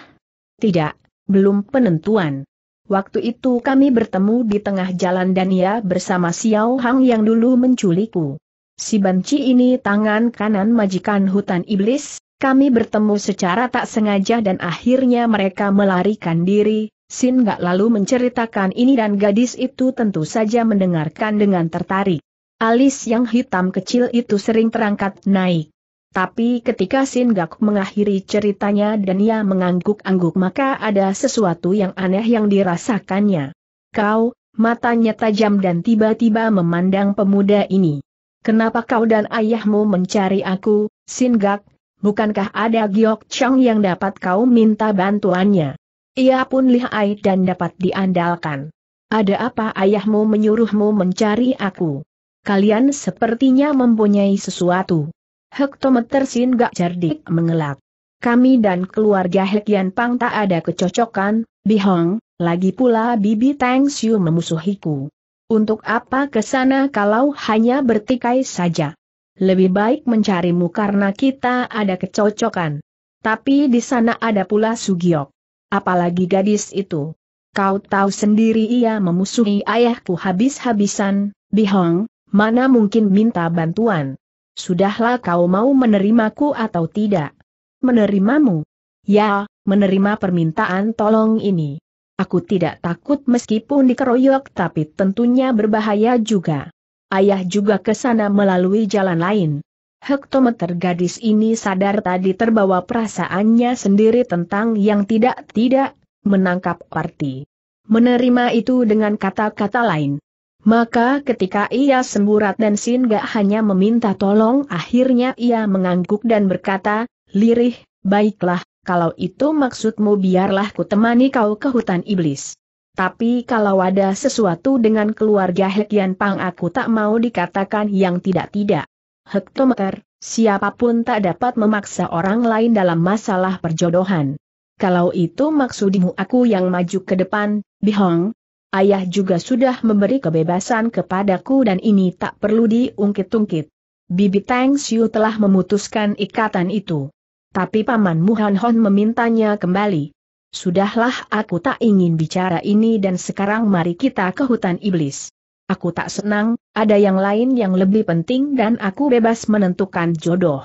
Speaker 1: Tidak, belum penentuan. Waktu itu kami bertemu di tengah jalan dan ia bersama Xiao Hang yang dulu menculikku. Si banci ini tangan kanan majikan hutan iblis, kami bertemu secara tak sengaja dan akhirnya mereka melarikan diri, Sin Gak lalu menceritakan ini dan gadis itu tentu saja mendengarkan dengan tertarik. Alis yang hitam kecil itu sering terangkat naik. Tapi ketika Singgak mengakhiri ceritanya dan ia mengangguk-angguk maka ada sesuatu yang aneh yang dirasakannya. Kau, matanya tajam dan tiba-tiba memandang pemuda ini. Kenapa kau dan ayahmu mencari aku, Singgak? Bukankah ada Giok Chang yang dapat kau minta bantuannya? Ia pun lihai dan dapat diandalkan. Ada apa ayahmu menyuruhmu mencari aku? Kalian sepertinya mempunyai sesuatu. Hektometer Sin Gak cerdik mengelak. Kami dan keluarga Hekian Pang tak ada kecocokan, Bihong, lagi pula Bibi Tang Xiu memusuhiku. Untuk apa ke sana kalau hanya bertikai saja? Lebih baik mencarimu karena kita ada kecocokan. Tapi di sana ada pula Sugiok. Apalagi gadis itu. Kau tahu sendiri ia memusuhi ayahku habis-habisan, Bihong, mana mungkin minta bantuan sudahlah kau mau menerimaku atau tidak? Menerimamu? Ya, menerima permintaan tolong ini. Aku tidak takut meskipun dikeroyok tapi tentunya berbahaya juga. Ayah juga ke sana melalui jalan lain. Hektometer gadis ini sadar tadi terbawa perasaannya sendiri tentang yang tidak-tidak, menangkap arti. Menerima itu dengan kata-kata lain. Maka ketika ia semburat dan Sin hanya meminta tolong akhirnya ia mengangguk dan berkata, Lirih, baiklah, kalau itu maksudmu biarlah ku temani kau ke hutan iblis. Tapi kalau ada sesuatu dengan keluarga Hekian Pang aku tak mau dikatakan yang tidak-tidak. Hektometer, siapapun tak dapat memaksa orang lain dalam masalah perjodohan. Kalau itu maksudmu aku yang maju ke depan, Bihong, ayah juga sudah memberi kebebasan kepadaku dan ini tak perlu diungkit-ungkit. Bibi Tang Xiu telah memutuskan ikatan itu. Tapi Paman Muhan Hon memintanya kembali. Sudahlah aku tak ingin bicara ini dan sekarang mari kita ke hutan iblis. Aku tak senang, ada yang lain yang lebih penting dan aku bebas menentukan jodoh.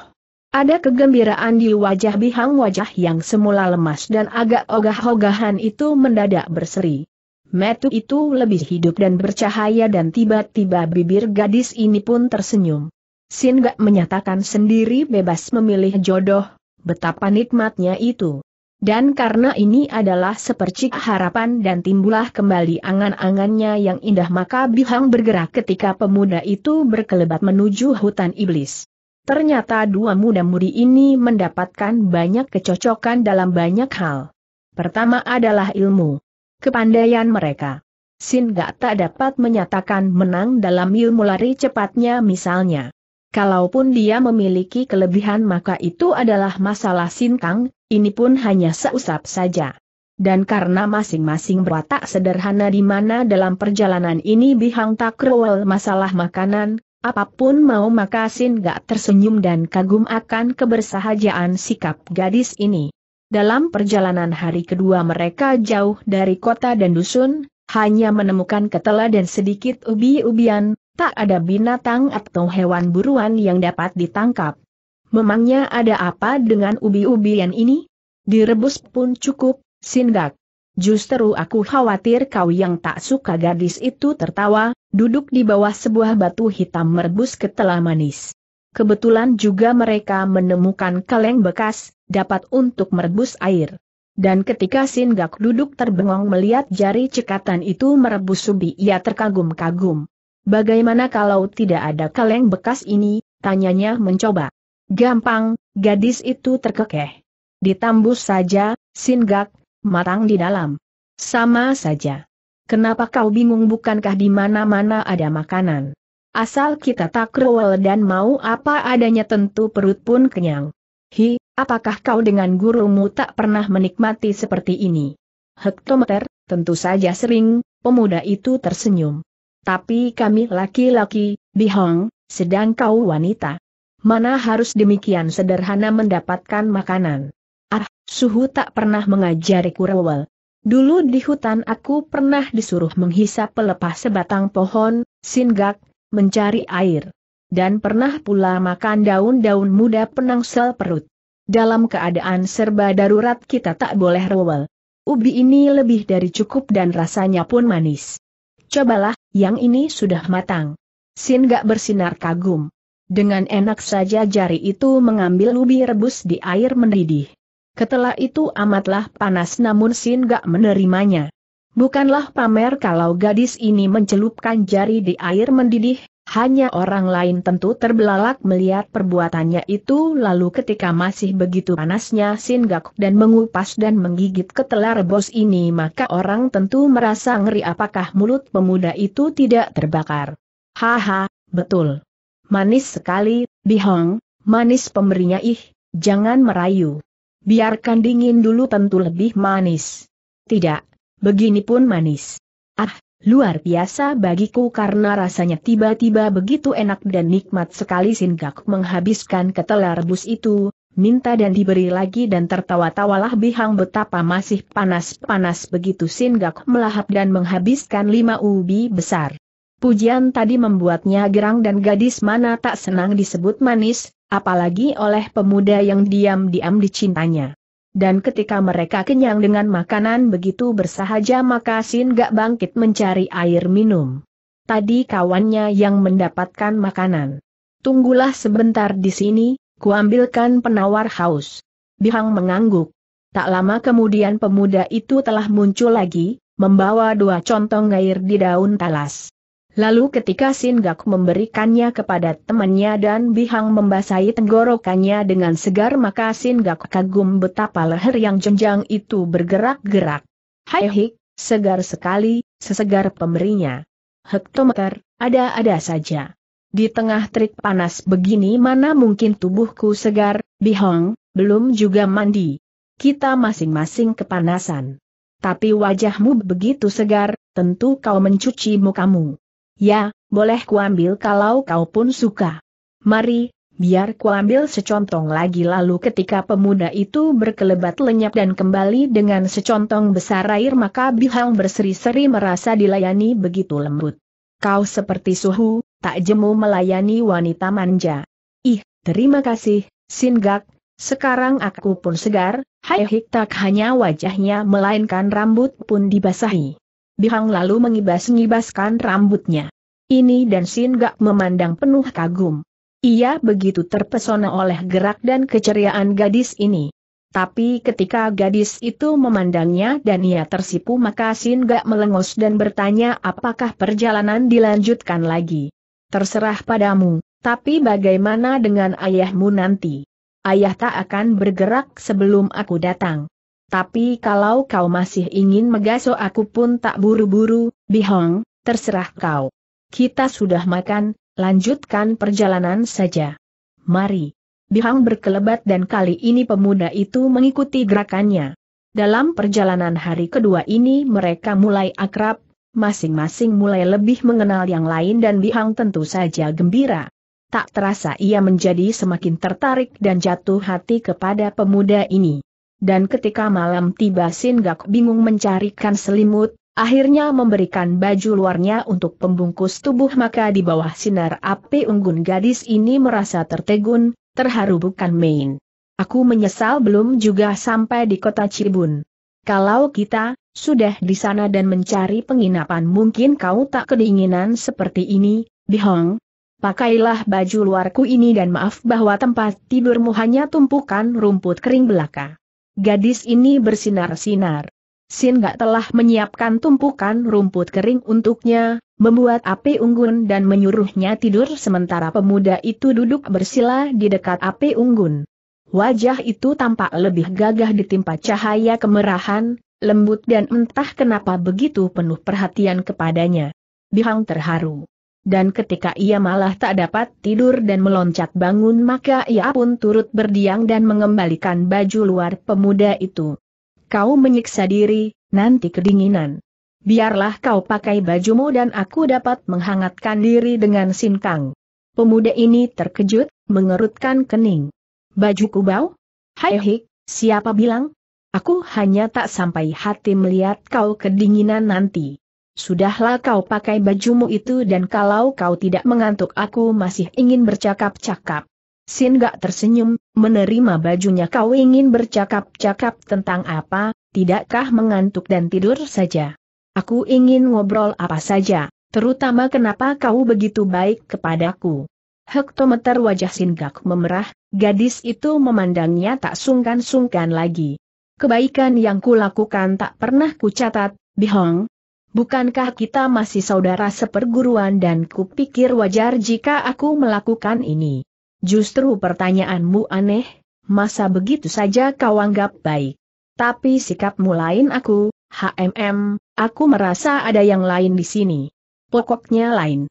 Speaker 1: Ada kegembiraan di wajah bihang wajah yang semula lemas dan agak ogah-ogahan itu mendadak berseri. Metu itu lebih hidup dan bercahaya dan tiba-tiba bibir gadis ini pun tersenyum. Sin gak menyatakan sendiri bebas memilih jodoh, betapa nikmatnya itu. Dan karena ini adalah sepercik harapan dan timbullah kembali angan-angannya yang indah maka Bihang bergerak ketika pemuda itu berkelebat menuju hutan iblis. Ternyata dua muda-mudi ini mendapatkan banyak kecocokan dalam banyak hal. Pertama adalah ilmu kepandaian mereka. Sin Gak tak dapat menyatakan menang dalam ilmu lari cepatnya misalnya. Kalaupun dia memiliki kelebihan maka itu adalah masalah Sin Kang, ini pun hanya seusap saja. Dan karena masing-masing berwatak sederhana di mana dalam perjalanan ini Bihang tak rewel masalah makanan, apapun mau maka Sin Gak tersenyum dan kagum akan kebersahajaan sikap gadis ini. Dalam perjalanan hari kedua mereka jauh dari kota dan dusun, hanya menemukan ketela dan sedikit ubi-ubian, tak ada binatang atau hewan buruan yang dapat ditangkap. Memangnya ada apa dengan ubi-ubian ini? Direbus pun cukup, sindak. Justru aku khawatir kau yang tak suka gadis itu tertawa, duduk di bawah sebuah batu hitam merebus ketela manis. Kebetulan juga mereka menemukan kaleng bekas, dapat untuk merebus air. Dan ketika Singgak duduk terbengong melihat jari cekatan itu merebus subi ia terkagum-kagum. Bagaimana kalau tidak ada kaleng bekas ini, tanyanya mencoba. Gampang, gadis itu terkekeh. Ditambus saja, Singgak, matang di dalam. Sama saja. Kenapa kau bingung bukankah di mana-mana ada makanan? Asal kita tak takrowel dan mau apa adanya tentu perut pun kenyang. Hi, apakah kau dengan gurumu tak pernah menikmati seperti ini? Hektometer, tentu saja sering, pemuda itu tersenyum. Tapi kami laki-laki, bihong, sedang kau wanita. Mana harus demikian sederhana mendapatkan makanan. Ah, suhu tak pernah mengajari kurawal. Dulu di hutan aku pernah disuruh menghisap pelepah sebatang pohon, singgak, mencari air. Dan pernah pula makan daun-daun muda penangsel perut. Dalam keadaan serba darurat kita tak boleh rewel. Ubi ini lebih dari cukup dan rasanya pun manis. Cobalah, yang ini sudah matang. Sin gak bersinar kagum. Dengan enak saja jari itu mengambil ubi rebus di air mendidih. Ketelah itu amatlah panas namun Sin gak menerimanya. Bukanlah pamer kalau gadis ini mencelupkan jari di air mendidih, hanya orang lain tentu terbelalak melihat perbuatannya itu lalu ketika masih begitu panasnya Singgak dan mengupas dan menggigit ketelar bos ini maka orang tentu merasa ngeri apakah mulut pemuda itu tidak terbakar. Haha, betul. Manis sekali, Bihong, manis pemberinya ih, jangan merayu. Biarkan dingin dulu tentu lebih manis. Tidak, Begini pun manis. Ah, luar biasa bagiku karena rasanya tiba-tiba begitu enak dan nikmat sekali Singkak menghabiskan ketela rebus itu, minta dan diberi lagi dan tertawa-tawalah bihang betapa masih panas-panas begitu Singkak melahap dan menghabiskan lima ubi besar. Pujian tadi membuatnya gerang dan gadis mana tak senang disebut manis, apalagi oleh pemuda yang diam-diam dicintanya. Dan ketika mereka kenyang dengan makanan begitu bersahaja maka Sin gak bangkit mencari air minum. Tadi kawannya yang mendapatkan makanan. Tunggulah sebentar di sini, kuambilkan penawar haus. Bihang mengangguk. Tak lama kemudian pemuda itu telah muncul lagi, membawa dua contong air di daun talas. Lalu ketika Sin Gak memberikannya kepada temannya dan Bihang membasahi tenggorokannya dengan segar maka Sin Gak kagum betapa leher yang jenjang itu bergerak-gerak. Hai hik, segar sekali, sesegar pemberinya. Hektometer, ada-ada saja. Di tengah trik panas begini mana mungkin tubuhku segar, Bihang, belum juga mandi. Kita masing-masing kepanasan. Tapi wajahmu begitu segar, tentu kau mencuci mukamu. Ya, boleh kuambil kalau kau pun suka. Mari, biar kuambil secontong lagi lalu ketika pemuda itu berkelebat lenyap dan kembali dengan secontong besar air maka Bihang berseri-seri merasa dilayani begitu lembut. Kau seperti suhu, tak jemu melayani wanita manja. Ih, terima kasih, Singak, sekarang aku pun segar, hai hik tak hanya wajahnya melainkan rambut pun dibasahi. Bihang lalu mengibas-ngibaskan rambutnya. Ini dan Sin Gak memandang penuh kagum. Ia begitu terpesona oleh gerak dan keceriaan gadis ini. Tapi ketika gadis itu memandangnya dan ia tersipu maka Sin Gak melengos dan bertanya apakah perjalanan dilanjutkan lagi. Terserah padamu, tapi bagaimana dengan ayahmu nanti? Ayah tak akan bergerak sebelum aku datang. Tapi kalau kau masih ingin megaso aku pun tak buru-buru, Bihong, terserah kau. Kita sudah makan, lanjutkan perjalanan saja. Mari. Bihang berkelebat dan kali ini pemuda itu mengikuti gerakannya. Dalam perjalanan hari kedua ini mereka mulai akrab, masing-masing mulai lebih mengenal yang lain dan Bihang tentu saja gembira. Tak terasa ia menjadi semakin tertarik dan jatuh hati kepada pemuda ini. Dan ketika malam tiba Singgak bingung mencarikan selimut, akhirnya memberikan baju luarnya untuk pembungkus tubuh maka di bawah sinar api unggun gadis ini merasa tertegun, terharu bukan main. Aku menyesal belum juga sampai di kota Cirebon. Kalau kita, sudah di sana dan mencari penginapan mungkin kau tak kedinginan seperti ini, Bihong. Pakailah baju luarku ini dan maaf bahwa tempat tidurmu hanya tumpukan rumput kering belaka. Gadis ini bersinar-sinar. Sin gak telah menyiapkan tumpukan rumput kering untuknya, membuat api unggun dan menyuruhnya tidur sementara pemuda itu duduk bersila di dekat api unggun. Wajah itu tampak lebih gagah ditimpa cahaya kemerahan, lembut dan entah kenapa begitu penuh perhatian kepadanya. Bihang terharu dan ketika ia malah tak dapat tidur dan meloncat bangun maka ia pun turut berdiam dan mengembalikan baju luar pemuda itu. Kau menyiksa diri, nanti kedinginan. Biarlah kau pakai bajumu dan aku dapat menghangatkan diri dengan sinkang. Pemuda ini terkejut, mengerutkan kening. Bajuku bau? Hai hik, siapa bilang? Aku hanya tak sampai hati melihat kau kedinginan nanti. Sudahlah kau pakai bajumu itu dan kalau kau tidak mengantuk aku masih ingin bercakap-cakap. Sin gak tersenyum, menerima bajunya kau ingin bercakap-cakap tentang apa, tidakkah mengantuk dan tidur saja. Aku ingin ngobrol apa saja, terutama kenapa kau begitu baik kepadaku. Hektometer wajah Sin gak memerah, gadis itu memandangnya tak sungkan-sungkan lagi. Kebaikan yang kulakukan tak pernah kucatat, Bihong, Bukankah kita masih saudara seperguruan dan kupikir wajar jika aku melakukan ini? Justru pertanyaanmu aneh, masa begitu saja kau anggap baik. Tapi sikapmu lain aku, HMM, aku merasa ada yang lain di sini. Pokoknya lain.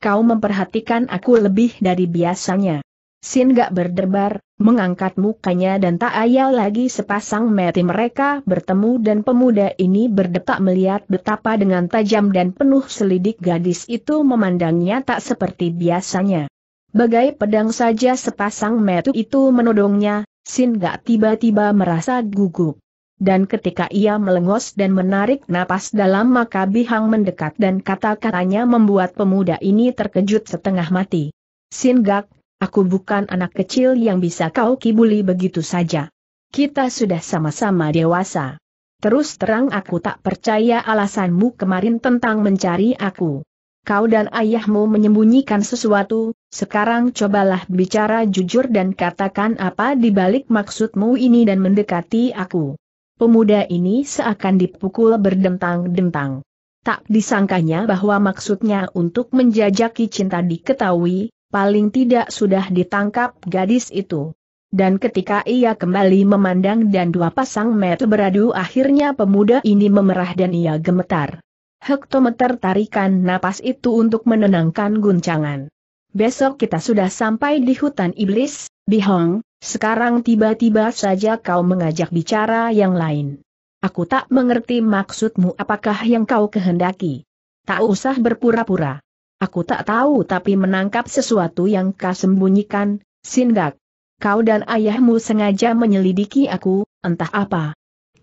Speaker 1: Kau memperhatikan aku lebih dari biasanya. Sin gak berdebar, mengangkat mukanya dan tak ayal lagi sepasang mati mereka bertemu dan pemuda ini berdetak melihat betapa dengan tajam dan penuh selidik gadis itu memandangnya tak seperti biasanya. Bagai pedang saja sepasang metu itu menodongnya, Sin gak tiba-tiba merasa gugup. Dan ketika ia melengos dan menarik napas dalam maka bihang mendekat dan kata-katanya membuat pemuda ini terkejut setengah mati. Sin Gak, Aku bukan anak kecil yang bisa kau kibuli begitu saja. Kita sudah sama-sama dewasa. Terus terang aku tak percaya alasanmu kemarin tentang mencari aku. Kau dan ayahmu menyembunyikan sesuatu, sekarang cobalah bicara jujur dan katakan apa di balik maksudmu ini dan mendekati aku. Pemuda ini seakan dipukul berdentang-dentang. Tak disangkanya bahwa maksudnya untuk menjajaki cinta diketahui, paling tidak sudah ditangkap gadis itu. Dan ketika ia kembali memandang dan dua pasang mata beradu akhirnya pemuda ini memerah dan ia gemetar. Hektometer tarikan napas itu untuk menenangkan guncangan. Besok kita sudah sampai di hutan iblis, Bihong, sekarang tiba-tiba saja kau mengajak bicara yang lain. Aku tak mengerti maksudmu apakah yang kau kehendaki. Tak usah berpura-pura. Aku tak tahu tapi menangkap sesuatu yang kau sembunyikan, Sindak. Kau dan ayahmu sengaja menyelidiki aku, entah apa.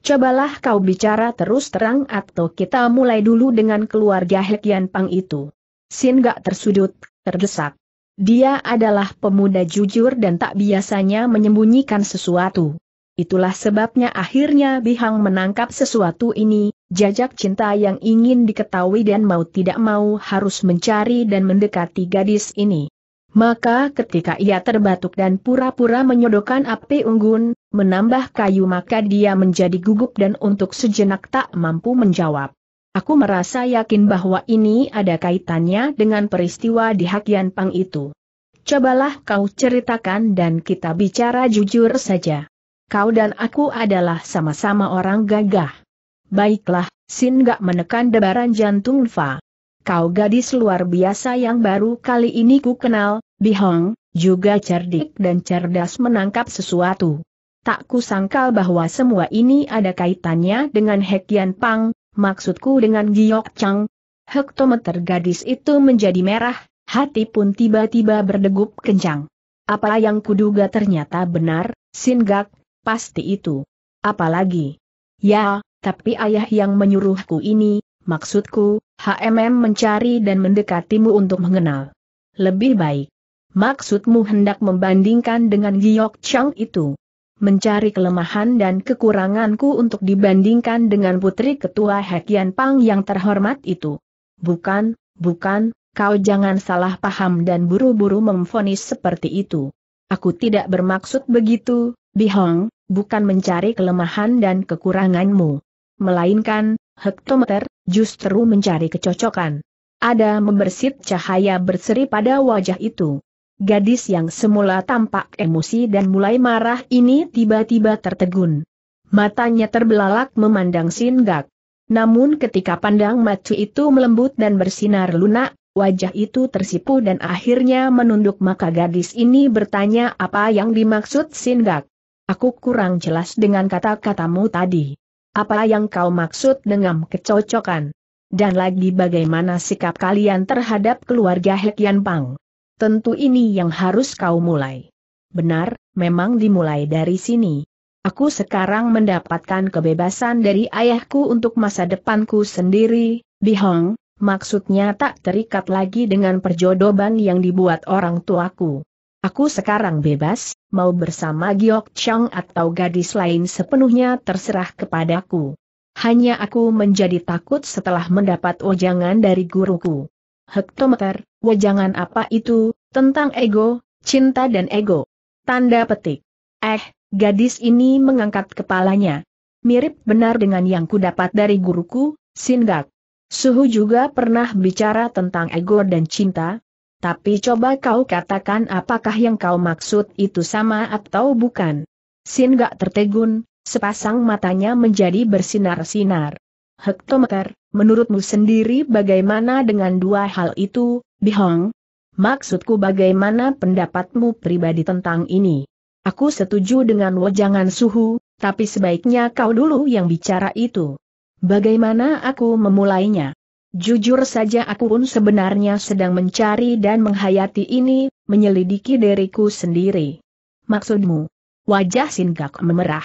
Speaker 1: Cobalah kau bicara terus terang atau kita mulai dulu dengan keluarga Hekian Pang itu. Singgak tersudut, terdesak. Dia adalah pemuda jujur dan tak biasanya menyembunyikan sesuatu. Itulah sebabnya akhirnya Bihang menangkap sesuatu ini, Jajak cinta yang ingin diketahui dan mau tidak mau harus mencari dan mendekati gadis ini. Maka ketika ia terbatuk dan pura-pura menyodokkan api unggun, menambah kayu maka dia menjadi gugup dan untuk sejenak tak mampu menjawab. Aku merasa yakin bahwa ini ada kaitannya dengan peristiwa di Hakian Pang itu. Cobalah kau ceritakan dan kita bicara jujur saja. Kau dan aku adalah sama-sama orang gagah. Baiklah, Sin gak menekan debaran jantung Fa. Kau gadis luar biasa yang baru kali ini ku kenal, Bihong, juga cerdik dan cerdas menangkap sesuatu. Tak kusangkal bahwa semua ini ada kaitannya dengan Hekian Pang, maksudku dengan Giok Chang. Hektometer gadis itu menjadi merah, hati pun tiba-tiba berdegup kencang. Apa yang kuduga ternyata benar, Sin Gak, pasti itu. Apalagi? Ya, tapi ayah yang menyuruhku ini, maksudku, HMM mencari dan mendekatimu untuk mengenal. Lebih baik. Maksudmu hendak membandingkan dengan Giok Chang itu. Mencari kelemahan dan kekuranganku untuk dibandingkan dengan putri ketua Hekian Pang yang terhormat itu. Bukan, bukan, kau jangan salah paham dan buru-buru memfonis seperti itu. Aku tidak bermaksud begitu, Bihong, bukan mencari kelemahan dan kekuranganmu melainkan, hektometer, justru mencari kecocokan. Ada membersit cahaya berseri pada wajah itu. Gadis yang semula tampak emosi dan mulai marah ini tiba-tiba tertegun. Matanya terbelalak memandang sindak. Namun ketika pandang matu itu melembut dan bersinar lunak, wajah itu tersipu dan akhirnya menunduk maka gadis ini bertanya apa yang dimaksud sindak. Aku kurang jelas dengan kata-katamu tadi. Apa yang kau maksud dengan kecocokan? Dan lagi bagaimana sikap kalian terhadap keluarga Hekian Pang? Tentu ini yang harus kau mulai. Benar, memang dimulai dari sini. Aku sekarang mendapatkan kebebasan dari ayahku untuk masa depanku sendiri, Bihong, maksudnya tak terikat lagi dengan perjodohan yang dibuat orang tuaku. Aku sekarang bebas, mau bersama Giok Chang atau gadis lain sepenuhnya terserah kepadaku. Hanya aku menjadi takut setelah mendapat wajangan dari guruku. Hektometer, wajangan apa itu, tentang ego, cinta dan ego. Tanda petik. Eh, gadis ini mengangkat kepalanya. Mirip benar dengan yang ku dapat dari guruku, Sindak, Suhu juga pernah bicara tentang ego dan cinta, tapi coba kau katakan apakah yang kau maksud itu sama atau bukan. Sin gak tertegun, sepasang matanya menjadi bersinar-sinar. Hektometer, menurutmu sendiri bagaimana dengan dua hal itu, Bihong? Maksudku bagaimana pendapatmu pribadi tentang ini? Aku setuju dengan wajangan suhu, tapi sebaiknya kau dulu yang bicara itu. Bagaimana aku memulainya? Jujur saja aku pun sebenarnya sedang mencari dan menghayati ini, menyelidiki diriku sendiri. Maksudmu? Wajah singgah memerah.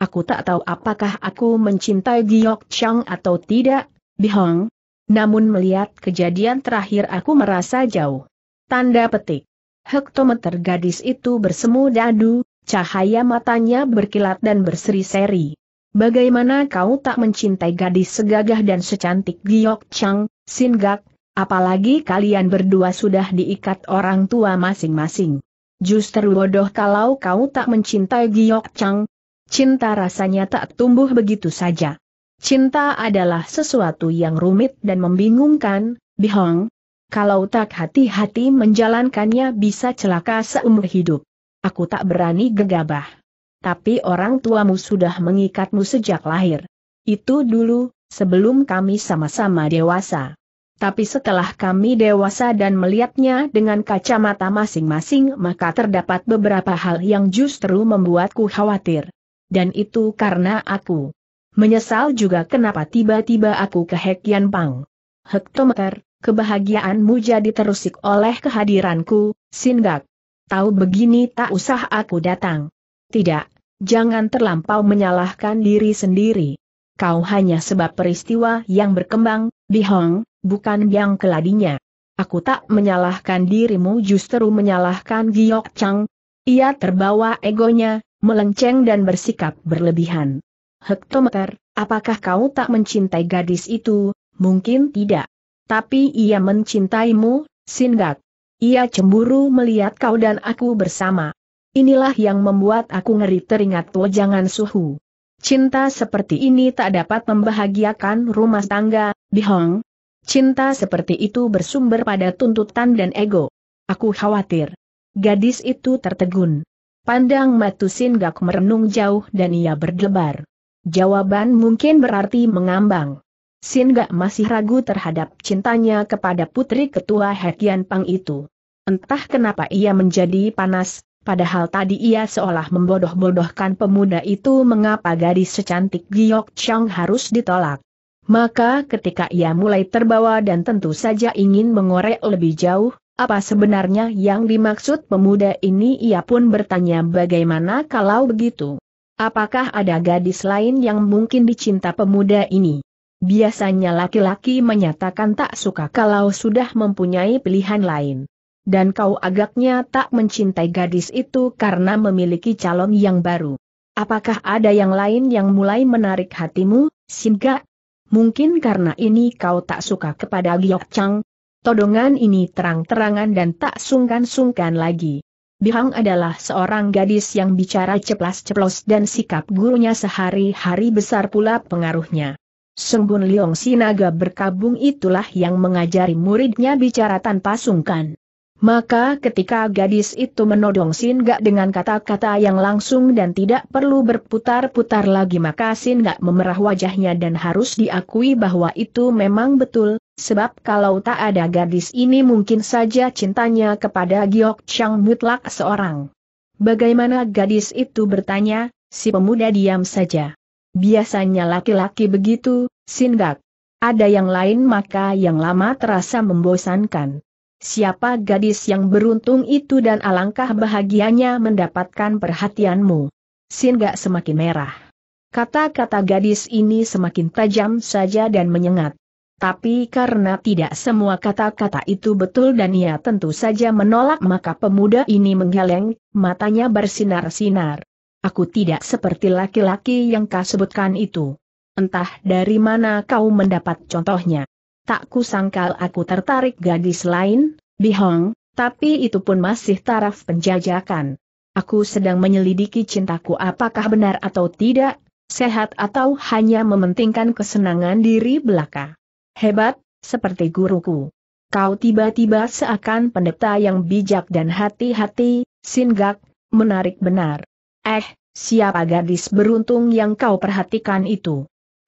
Speaker 1: Aku tak tahu apakah aku mencintai Giok Chang atau tidak, Bihong. Namun melihat kejadian terakhir aku merasa jauh. Tanda petik. Hektometer gadis itu bersemu dadu, cahaya matanya berkilat dan berseri-seri. Bagaimana kau tak mencintai gadis segagah dan secantik Giok Chang, Sin Gak, apalagi kalian berdua sudah diikat orang tua masing-masing. Justru bodoh kalau kau tak mencintai Giok Chang. Cinta rasanya tak tumbuh begitu saja. Cinta adalah sesuatu yang rumit dan membingungkan, Bihong. Kalau tak hati-hati menjalankannya bisa celaka seumur hidup. Aku tak berani gegabah tapi orang tuamu sudah mengikatmu sejak lahir. Itu dulu, sebelum kami sama-sama dewasa. Tapi setelah kami dewasa dan melihatnya dengan kacamata masing-masing maka terdapat beberapa hal yang justru membuatku khawatir. Dan itu karena aku menyesal juga kenapa tiba-tiba aku ke Hekian Pang. Hektometer, kebahagiaanmu jadi terusik oleh kehadiranku, Sindak, Tahu begini tak usah aku datang. Tidak, Jangan terlampau menyalahkan diri sendiri. Kau hanya sebab peristiwa yang berkembang, di Hong, bukan yang keladinya. Aku tak menyalahkan dirimu justru menyalahkan Giok Chang. Ia terbawa egonya, melenceng dan bersikap berlebihan. Hektometer, apakah kau tak mencintai gadis itu? Mungkin tidak. Tapi ia mencintaimu, Sindat. Ia cemburu melihat kau dan aku bersama. Inilah yang membuat aku ngeri teringat wajangan oh, suhu. Cinta seperti ini tak dapat membahagiakan rumah tangga, Bihong. Cinta seperti itu bersumber pada tuntutan dan ego. Aku khawatir. Gadis itu tertegun. Pandang Matusin gak merenung jauh dan ia berdebar. Jawaban mungkin berarti mengambang. Sin gak masih ragu terhadap cintanya kepada putri ketua Hekian Pang itu. Entah kenapa ia menjadi panas, Padahal tadi ia seolah membodoh-bodohkan pemuda itu mengapa gadis secantik Giok Chang harus ditolak. Maka ketika ia mulai terbawa dan tentu saja ingin mengorek lebih jauh, apa sebenarnya yang dimaksud pemuda ini ia pun bertanya bagaimana kalau begitu. Apakah ada gadis lain yang mungkin dicinta pemuda ini? Biasanya laki-laki menyatakan tak suka kalau sudah mempunyai pilihan lain dan kau agaknya tak mencintai gadis itu karena memiliki calon yang baru. Apakah ada yang lain yang mulai menarik hatimu, Singa? Mungkin karena ini kau tak suka kepada Giok Chang? Todongan ini terang-terangan dan tak sungkan-sungkan lagi. Bihang adalah seorang gadis yang bicara ceplas-ceplos dan sikap gurunya sehari-hari besar pula pengaruhnya. Sungguh Liong Sinaga berkabung itulah yang mengajari muridnya bicara tanpa sungkan. Maka ketika gadis itu menodong Sin Gak dengan kata-kata yang langsung dan tidak perlu berputar-putar lagi maka Sin Gak memerah wajahnya dan harus diakui bahwa itu memang betul, sebab kalau tak ada gadis ini mungkin saja cintanya kepada Giok Chang mutlak seorang. Bagaimana gadis itu bertanya, si pemuda diam saja. Biasanya laki-laki begitu, Sin Gak. Ada yang lain maka yang lama terasa membosankan. Siapa gadis yang beruntung itu dan alangkah bahagianya mendapatkan perhatianmu. Sin gak semakin merah. Kata-kata gadis ini semakin tajam saja dan menyengat. Tapi karena tidak semua kata-kata itu betul dan ia tentu saja menolak maka pemuda ini menggeleng, matanya bersinar-sinar. Aku tidak seperti laki-laki yang kau sebutkan itu. Entah dari mana kau mendapat contohnya tak kusangkal aku tertarik gadis lain, Bihong, tapi itu pun masih taraf penjajakan. Aku sedang menyelidiki cintaku apakah benar atau tidak, sehat atau hanya mementingkan kesenangan diri belaka. Hebat, seperti guruku. Kau tiba-tiba seakan pendeta yang bijak dan hati-hati, singgak, menarik benar. Eh, siapa gadis beruntung yang kau perhatikan itu?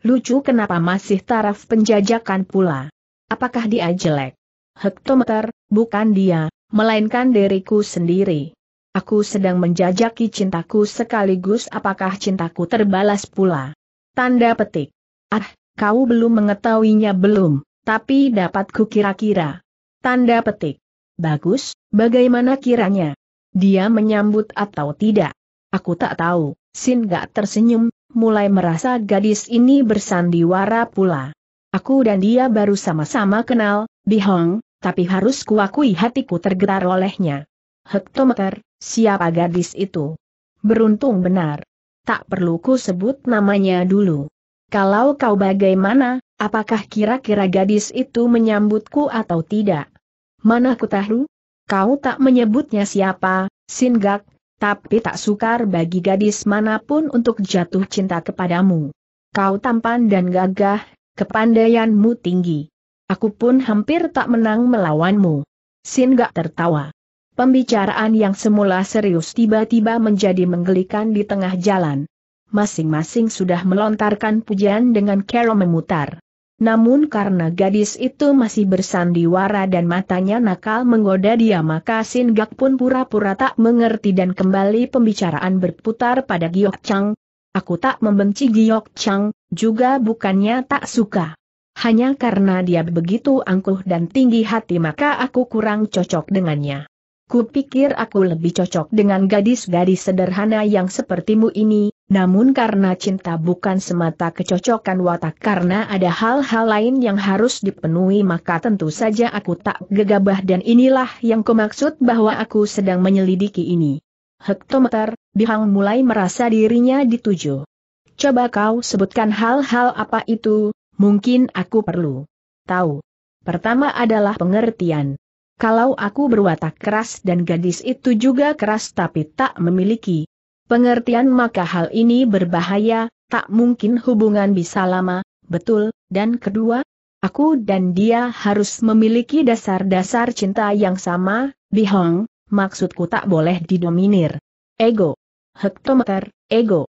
Speaker 1: Lucu kenapa masih taraf penjajakan pula. Apakah dia jelek? Hektometer, bukan dia, melainkan diriku sendiri. Aku sedang menjajaki cintaku sekaligus apakah cintaku terbalas pula. Tanda petik. Ah, kau belum mengetahuinya belum, tapi dapat ku kira-kira. Tanda petik. Bagus, bagaimana kiranya? Dia menyambut atau tidak? Aku tak tahu, Sin gak tersenyum, mulai merasa gadis ini bersandiwara pula. Aku dan dia baru sama-sama kenal, Bihong, tapi harus kuakui hatiku tergetar olehnya. Hektometer, siapa gadis itu? Beruntung benar. Tak perlu ku sebut namanya dulu. Kalau kau bagaimana, apakah kira-kira gadis itu menyambutku atau tidak? Mana ku tahu? Kau tak menyebutnya siapa, Singak, tapi tak sukar bagi gadis manapun untuk jatuh cinta kepadamu. Kau tampan dan gagah, kepandaianmu tinggi. Aku pun hampir tak menang melawanmu. Sin gak tertawa. Pembicaraan yang semula serius tiba-tiba menjadi menggelikan di tengah jalan. Masing-masing sudah melontarkan pujian dengan kero memutar. Namun karena gadis itu masih bersandiwara dan matanya nakal menggoda dia maka Sin Gak pun pura-pura tak mengerti dan kembali pembicaraan berputar pada Giok Chang. Aku tak membenci Giok Chang, juga bukannya tak suka. Hanya karena dia begitu angkuh dan tinggi hati maka aku kurang cocok dengannya. Kupikir aku lebih cocok dengan gadis-gadis sederhana yang sepertimu ini, namun karena cinta bukan semata kecocokan watak karena ada hal-hal lain yang harus dipenuhi maka tentu saja aku tak gegabah dan inilah yang kumaksud bahwa aku sedang menyelidiki ini. Hektometer, Bihang mulai merasa dirinya dituju. Coba kau sebutkan hal-hal apa itu, mungkin aku perlu tahu. Pertama adalah pengertian kalau aku berwatak keras dan gadis itu juga keras tapi tak memiliki pengertian maka hal ini berbahaya, tak mungkin hubungan bisa lama, betul, dan kedua, aku dan dia harus memiliki dasar-dasar cinta yang sama, bihong, maksudku tak boleh didominir. Ego. Hektometer, ego.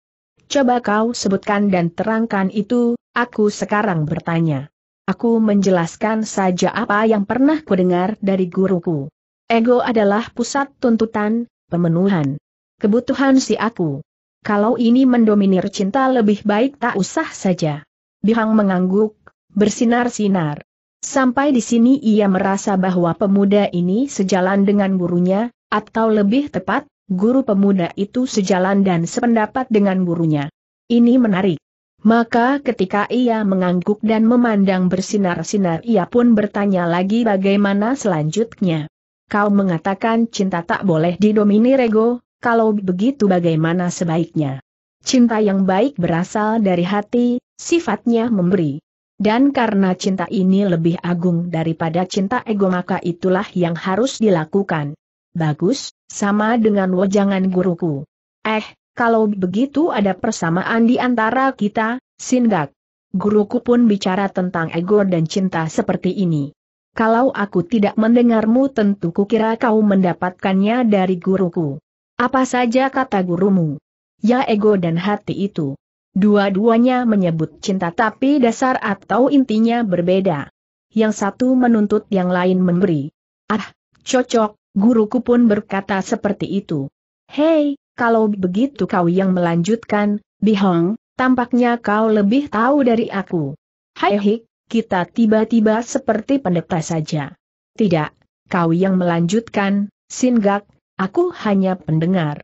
Speaker 1: Coba kau sebutkan dan terangkan itu, aku sekarang bertanya. Aku menjelaskan saja apa yang pernah kudengar dari guruku. Ego adalah pusat tuntutan, pemenuhan. Kebutuhan si aku. Kalau ini mendominir cinta lebih baik tak usah saja. Bihang mengangguk, bersinar-sinar. Sampai di sini ia merasa bahwa pemuda ini sejalan dengan gurunya, atau lebih tepat, guru pemuda itu sejalan dan sependapat dengan gurunya. Ini menarik. Maka ketika ia mengangguk dan memandang bersinar-sinar ia pun bertanya lagi bagaimana selanjutnya. Kau mengatakan cinta tak boleh didomini rego, kalau begitu bagaimana sebaiknya? Cinta yang baik berasal dari hati, sifatnya memberi. Dan karena cinta ini lebih agung daripada cinta ego maka itulah yang harus dilakukan. Bagus, sama dengan wajangan guruku. Eh, kalau begitu ada persamaan di antara kita, Sindak. Guruku pun bicara tentang ego dan cinta seperti ini. Kalau aku tidak mendengarmu tentu kukira kau mendapatkannya dari guruku. Apa saja kata gurumu? Ya ego dan hati itu. Dua-duanya menyebut cinta tapi dasar atau intinya berbeda. Yang satu menuntut yang lain memberi. Ah, cocok, guruku pun berkata seperti itu. Hei, kalau begitu kau yang melanjutkan, Bihong, tampaknya kau lebih tahu dari aku. Hai hik, kita tiba-tiba seperti pendeta saja. Tidak, kau yang melanjutkan, Singak, aku hanya pendengar.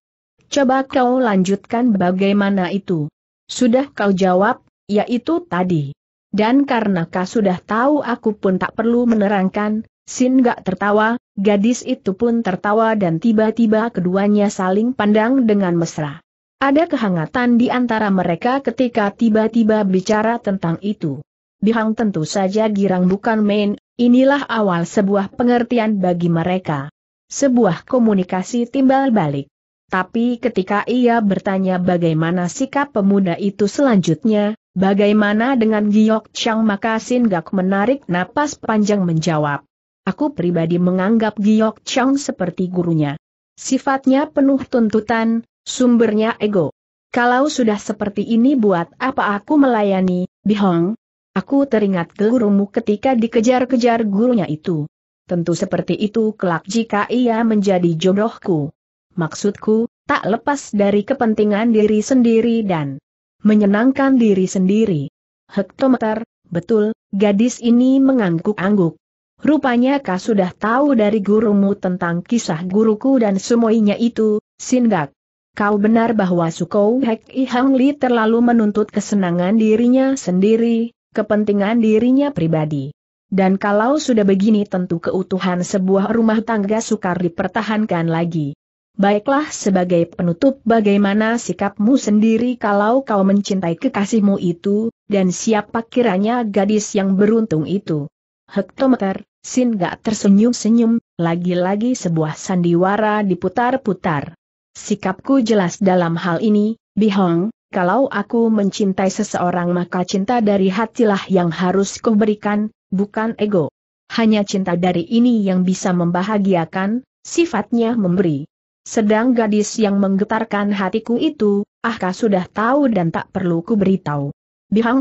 Speaker 1: Coba kau lanjutkan bagaimana itu. Sudah kau jawab, yaitu tadi. Dan karena kau sudah tahu aku pun tak perlu menerangkan, Sin gak tertawa, gadis itu pun tertawa dan tiba-tiba keduanya saling pandang dengan mesra. Ada kehangatan di antara mereka ketika tiba-tiba bicara tentang itu. Bihang tentu saja girang bukan main, inilah awal sebuah pengertian bagi mereka. Sebuah komunikasi timbal balik. Tapi ketika ia bertanya bagaimana sikap pemuda itu selanjutnya, bagaimana dengan Giok Chang maka Sin Gak menarik napas panjang menjawab. Aku pribadi menganggap Giok Chong seperti gurunya. Sifatnya penuh tuntutan, sumbernya ego. Kalau sudah seperti ini buat apa aku melayani, Bihong? Aku teringat gurumu ketika dikejar-kejar gurunya itu. Tentu seperti itu kelak jika ia menjadi jodohku. Maksudku, tak lepas dari kepentingan diri sendiri dan menyenangkan diri sendiri. Hektometer, betul, gadis ini mengangguk-angguk. Rupanya kau sudah tahu dari gurumu tentang kisah guruku dan semuanya itu, Sindak. Kau benar bahwa Sukou Hek Ihang Li terlalu menuntut kesenangan dirinya sendiri, kepentingan dirinya pribadi. Dan kalau sudah begini tentu keutuhan sebuah rumah tangga sukar dipertahankan lagi. Baiklah sebagai penutup bagaimana sikapmu sendiri kalau kau mencintai kekasihmu itu, dan siapa kiranya gadis yang beruntung itu hektometer, Sin Gak tersenyum-senyum, lagi-lagi sebuah sandiwara diputar-putar. Sikapku jelas dalam hal ini, Bihong, kalau aku mencintai seseorang maka cinta dari hatilah yang harus kuberikan, bukan ego. Hanya cinta dari ini yang bisa membahagiakan, sifatnya memberi. Sedang gadis yang menggetarkan hatiku itu, Ahka sudah tahu dan tak perlu ku beritahu.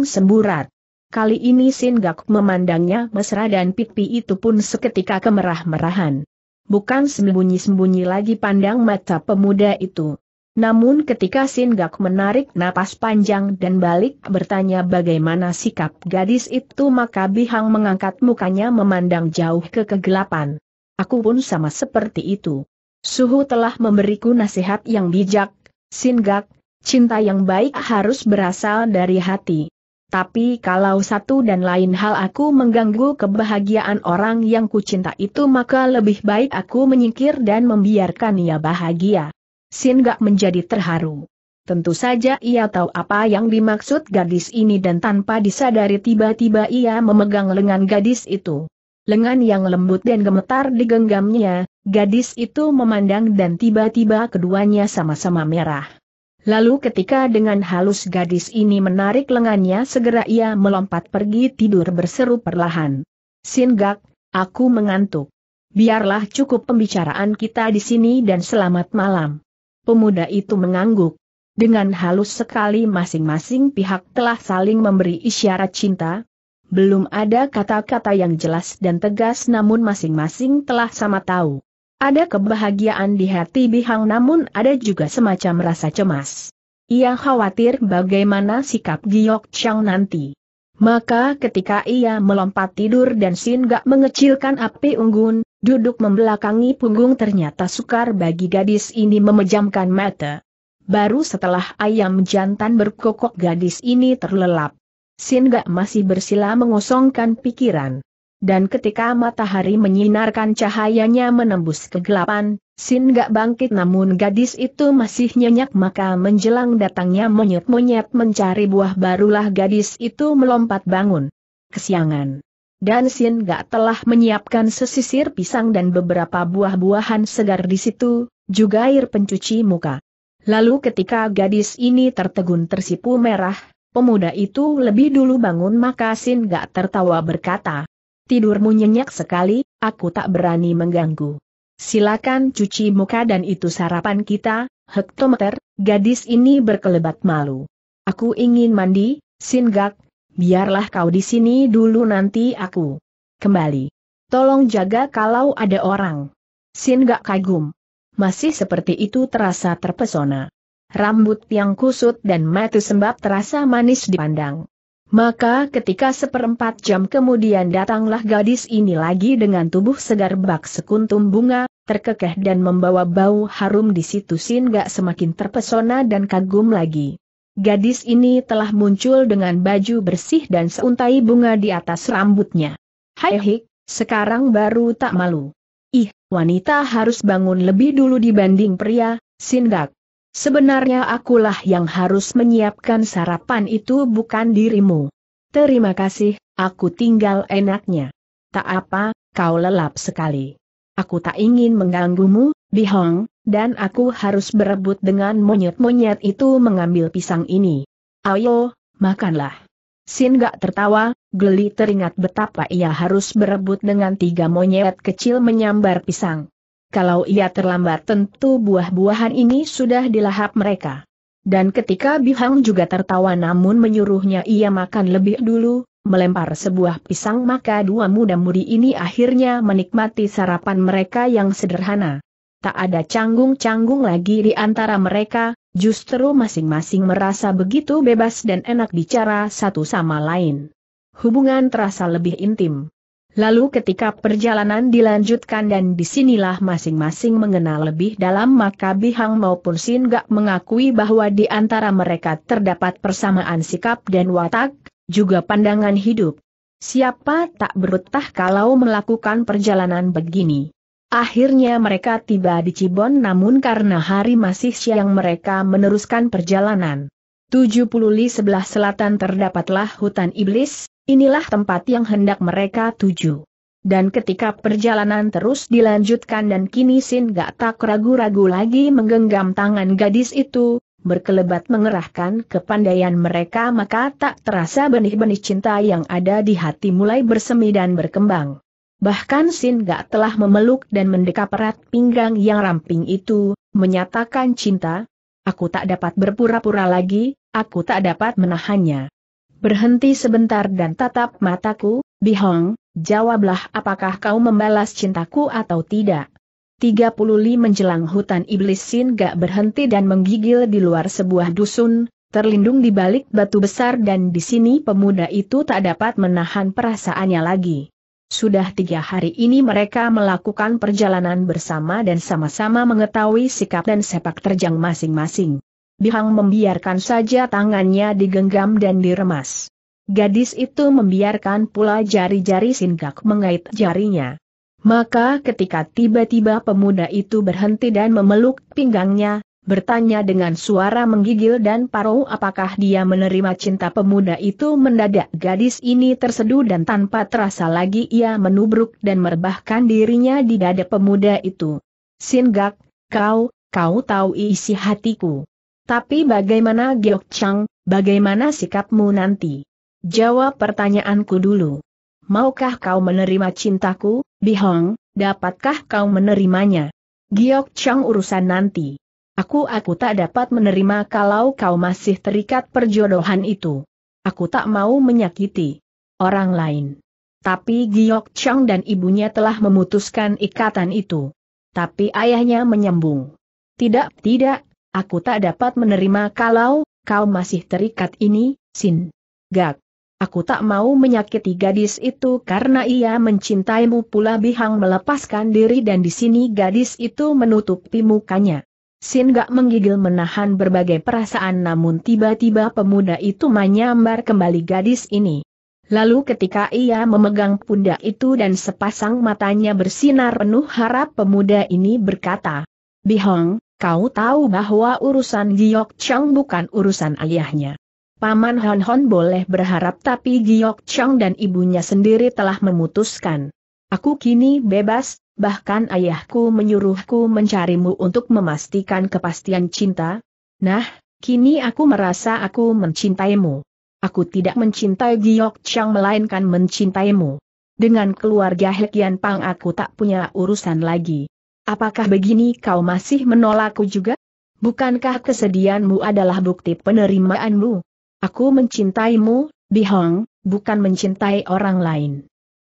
Speaker 1: semburat. Kali ini Singgak memandangnya mesra dan Pipi itu pun seketika kemerah-merahan. Bukan sembunyi-sembunyi lagi pandang mata pemuda itu. Namun ketika Singgak menarik napas panjang dan balik bertanya bagaimana sikap gadis itu maka Bihang mengangkat mukanya memandang jauh ke kegelapan. Aku pun sama seperti itu. Suhu telah memberiku nasihat yang bijak, Singgak, cinta yang baik harus berasal dari hati. Tapi kalau satu dan lain hal aku mengganggu kebahagiaan orang yang kucinta itu maka lebih baik aku menyingkir dan membiarkan ia bahagia. Sin gak menjadi terharu. Tentu saja ia tahu apa yang dimaksud gadis ini dan tanpa disadari tiba-tiba ia memegang lengan gadis itu. Lengan yang lembut dan gemetar digenggamnya, gadis itu memandang dan tiba-tiba keduanya sama-sama merah. Lalu ketika dengan halus gadis ini menarik lengannya segera ia melompat pergi tidur berseru perlahan. Singak, aku mengantuk. Biarlah cukup pembicaraan kita di sini dan selamat malam. Pemuda itu mengangguk. Dengan halus sekali masing-masing pihak telah saling memberi isyarat cinta. Belum ada kata-kata yang jelas dan tegas namun masing-masing telah sama tahu. Ada kebahagiaan di hati Bihang namun ada juga semacam rasa cemas. Ia khawatir bagaimana sikap Giok Chang nanti. Maka ketika ia melompat tidur dan Sin gak mengecilkan api unggun, duduk membelakangi punggung ternyata sukar bagi gadis ini memejamkan mata. Baru setelah ayam jantan berkokok gadis ini terlelap. Sin gak masih bersila mengosongkan pikiran dan ketika matahari menyinarkan cahayanya menembus kegelapan, Sin gak bangkit namun gadis itu masih nyenyak maka menjelang datangnya monyet-monyet mencari buah barulah gadis itu melompat bangun. Kesiangan. Dan Sin gak telah menyiapkan sesisir pisang dan beberapa buah-buahan segar di situ, juga air pencuci muka. Lalu ketika gadis ini tertegun tersipu merah, pemuda itu lebih dulu bangun maka Sin gak tertawa berkata, Tidurmu nyenyak sekali, aku tak berani mengganggu. Silakan cuci muka dan itu sarapan kita, hektometer, gadis ini berkelebat malu. Aku ingin mandi, singgak, biarlah kau di sini dulu nanti aku kembali. Tolong jaga kalau ada orang. Singgak kagum. Masih seperti itu terasa terpesona. Rambut yang kusut dan mata sembab terasa manis dipandang. Maka ketika seperempat jam kemudian datanglah gadis ini lagi dengan tubuh segar bak sekuntum bunga, terkekeh dan membawa bau harum di situ Sin gak semakin terpesona dan kagum lagi. Gadis ini telah muncul dengan baju bersih dan seuntai bunga di atas rambutnya. Hai sekarang baru tak malu. Ih, wanita harus bangun lebih dulu dibanding pria, sindak. Sebenarnya akulah yang harus menyiapkan sarapan itu bukan dirimu. Terima kasih, aku tinggal enaknya. Tak apa, kau lelap sekali. Aku tak ingin mengganggumu, Bihong, dan aku harus berebut dengan monyet-monyet itu mengambil pisang ini. Ayo, makanlah. Sin gak tertawa, geli teringat betapa ia harus berebut dengan tiga monyet kecil menyambar pisang kalau ia terlambat tentu buah-buahan ini sudah dilahap mereka. Dan ketika Bihang juga tertawa namun menyuruhnya ia makan lebih dulu, melempar sebuah pisang maka dua muda-mudi ini akhirnya menikmati sarapan mereka yang sederhana. Tak ada canggung-canggung lagi di antara mereka, justru masing-masing merasa begitu bebas dan enak bicara satu sama lain. Hubungan terasa lebih intim. Lalu ketika perjalanan dilanjutkan dan disinilah masing-masing mengenal lebih dalam maka Bihang maupun Sin Gak mengakui bahwa di antara mereka terdapat persamaan sikap dan watak, juga pandangan hidup. Siapa tak berutah kalau melakukan perjalanan begini? Akhirnya mereka tiba di Cibon namun karena hari masih siang mereka meneruskan perjalanan. 70 li sebelah selatan terdapatlah hutan iblis, Inilah tempat yang hendak mereka tuju. Dan ketika perjalanan terus dilanjutkan dan kini Sin gak tak ragu-ragu lagi menggenggam tangan gadis itu, berkelebat mengerahkan kepandaian mereka maka tak terasa benih-benih cinta yang ada di hati mulai bersemi dan berkembang. Bahkan Sin gak telah memeluk dan mendekap erat pinggang yang ramping itu, menyatakan cinta, aku tak dapat berpura-pura lagi, aku tak dapat menahannya. Berhenti sebentar dan tatap mataku, Bihong, jawablah apakah kau membalas cintaku atau tidak. 35 menjelang hutan iblis Sin gak berhenti dan menggigil di luar sebuah dusun, terlindung di balik batu besar dan di sini pemuda itu tak dapat menahan perasaannya lagi. Sudah tiga hari ini mereka melakukan perjalanan bersama dan sama-sama mengetahui sikap dan sepak terjang masing-masing. Bihang membiarkan saja tangannya digenggam dan diremas. Gadis itu membiarkan pula jari-jari singkak mengait jarinya. Maka ketika tiba-tiba pemuda itu berhenti dan memeluk pinggangnya, bertanya dengan suara menggigil dan paruh apakah dia menerima cinta pemuda itu mendadak gadis ini terseduh dan tanpa terasa lagi ia menubruk dan merebahkan dirinya di dada pemuda itu. Singgak, kau, kau tahu isi hatiku. Tapi bagaimana Giok Chang, bagaimana sikapmu nanti? Jawab pertanyaanku dulu. Maukah kau menerima cintaku, Bihong, dapatkah kau menerimanya? Giok Chang urusan nanti. Aku aku tak dapat menerima kalau kau masih terikat perjodohan itu. Aku tak mau menyakiti orang lain. Tapi Giok Chang dan ibunya telah memutuskan ikatan itu. Tapi ayahnya menyambung. Tidak, tidak, Aku tak dapat menerima kalau kau masih terikat ini, Sin. Gak. Aku tak mau menyakiti gadis itu karena ia mencintaimu pula Bihang melepaskan diri dan di sini gadis itu menutupi mukanya. Sin gak menggigil menahan berbagai perasaan namun tiba-tiba pemuda itu menyambar kembali gadis ini. Lalu ketika ia memegang pundak itu dan sepasang matanya bersinar penuh harap pemuda ini berkata, Bihong, Kau tahu bahwa urusan Giok Chang bukan urusan ayahnya. Paman Hon Hon boleh berharap tapi Giok Chang dan ibunya sendiri telah memutuskan. Aku kini bebas, bahkan ayahku menyuruhku mencarimu untuk memastikan kepastian cinta. Nah, kini aku merasa aku mencintaimu. Aku tidak mencintai Giok Chang melainkan mencintaimu. Dengan keluarga Hekian Pang aku tak punya urusan lagi. Apakah begini kau masih menolakku juga? Bukankah kesedihanmu adalah bukti penerimaanmu? Aku mencintaimu, Bihong, bukan mencintai orang lain.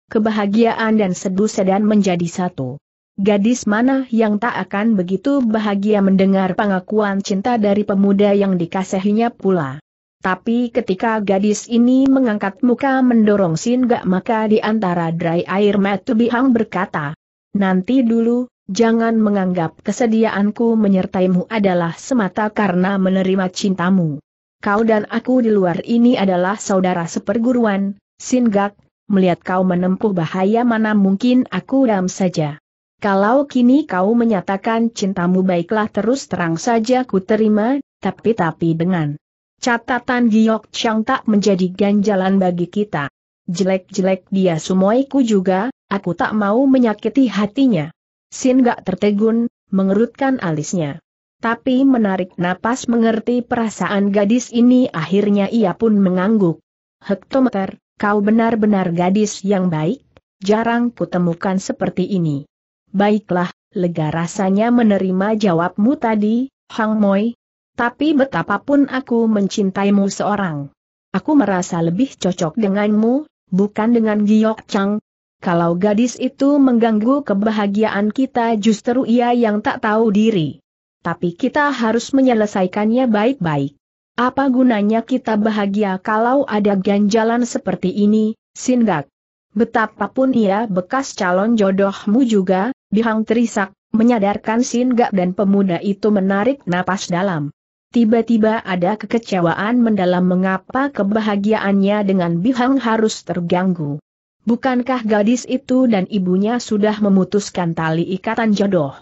Speaker 1: Kebahagiaan dan sedu sedan menjadi satu. Gadis mana yang tak akan begitu bahagia mendengar pengakuan cinta dari pemuda yang dikasihinya pula. Tapi ketika gadis ini mengangkat muka mendorong Sin Gak maka di antara dry air mata Bihang berkata, Nanti dulu, Jangan menganggap kesediaanku menyertaimu adalah semata karena menerima cintamu. Kau dan aku di luar ini adalah saudara seperguruan, Singak, melihat kau menempuh bahaya mana mungkin aku dam saja. Kalau kini kau menyatakan cintamu baiklah terus terang saja ku terima, tapi-tapi dengan catatan Giok Chang tak menjadi ganjalan bagi kita. Jelek-jelek dia sumoiku juga, aku tak mau menyakiti hatinya. Sin gak tertegun, mengerutkan alisnya. Tapi menarik napas mengerti perasaan gadis ini akhirnya ia pun mengangguk. Hektometer, kau benar-benar gadis yang baik, jarang kutemukan seperti ini. Baiklah, lega rasanya menerima jawabmu tadi, Hang Moi. Tapi betapapun aku mencintaimu seorang. Aku merasa lebih cocok denganmu, bukan dengan Giok Chang, kalau gadis itu mengganggu kebahagiaan kita justru ia yang tak tahu diri. Tapi kita harus menyelesaikannya baik-baik. Apa gunanya kita bahagia kalau ada ganjalan seperti ini, Sindak? Betapapun ia bekas calon jodohmu juga, Bihang Trisak, menyadarkan Sindak dan pemuda itu menarik napas dalam. Tiba-tiba ada kekecewaan mendalam mengapa kebahagiaannya dengan Bihang harus terganggu. Bukankah gadis itu dan ibunya sudah memutuskan tali ikatan jodoh?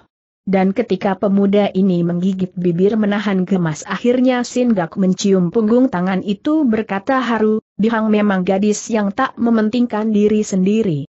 Speaker 1: Dan ketika pemuda ini menggigit bibir menahan gemas akhirnya Singgak mencium punggung tangan itu berkata haru, Dihang memang gadis yang tak mementingkan diri sendiri.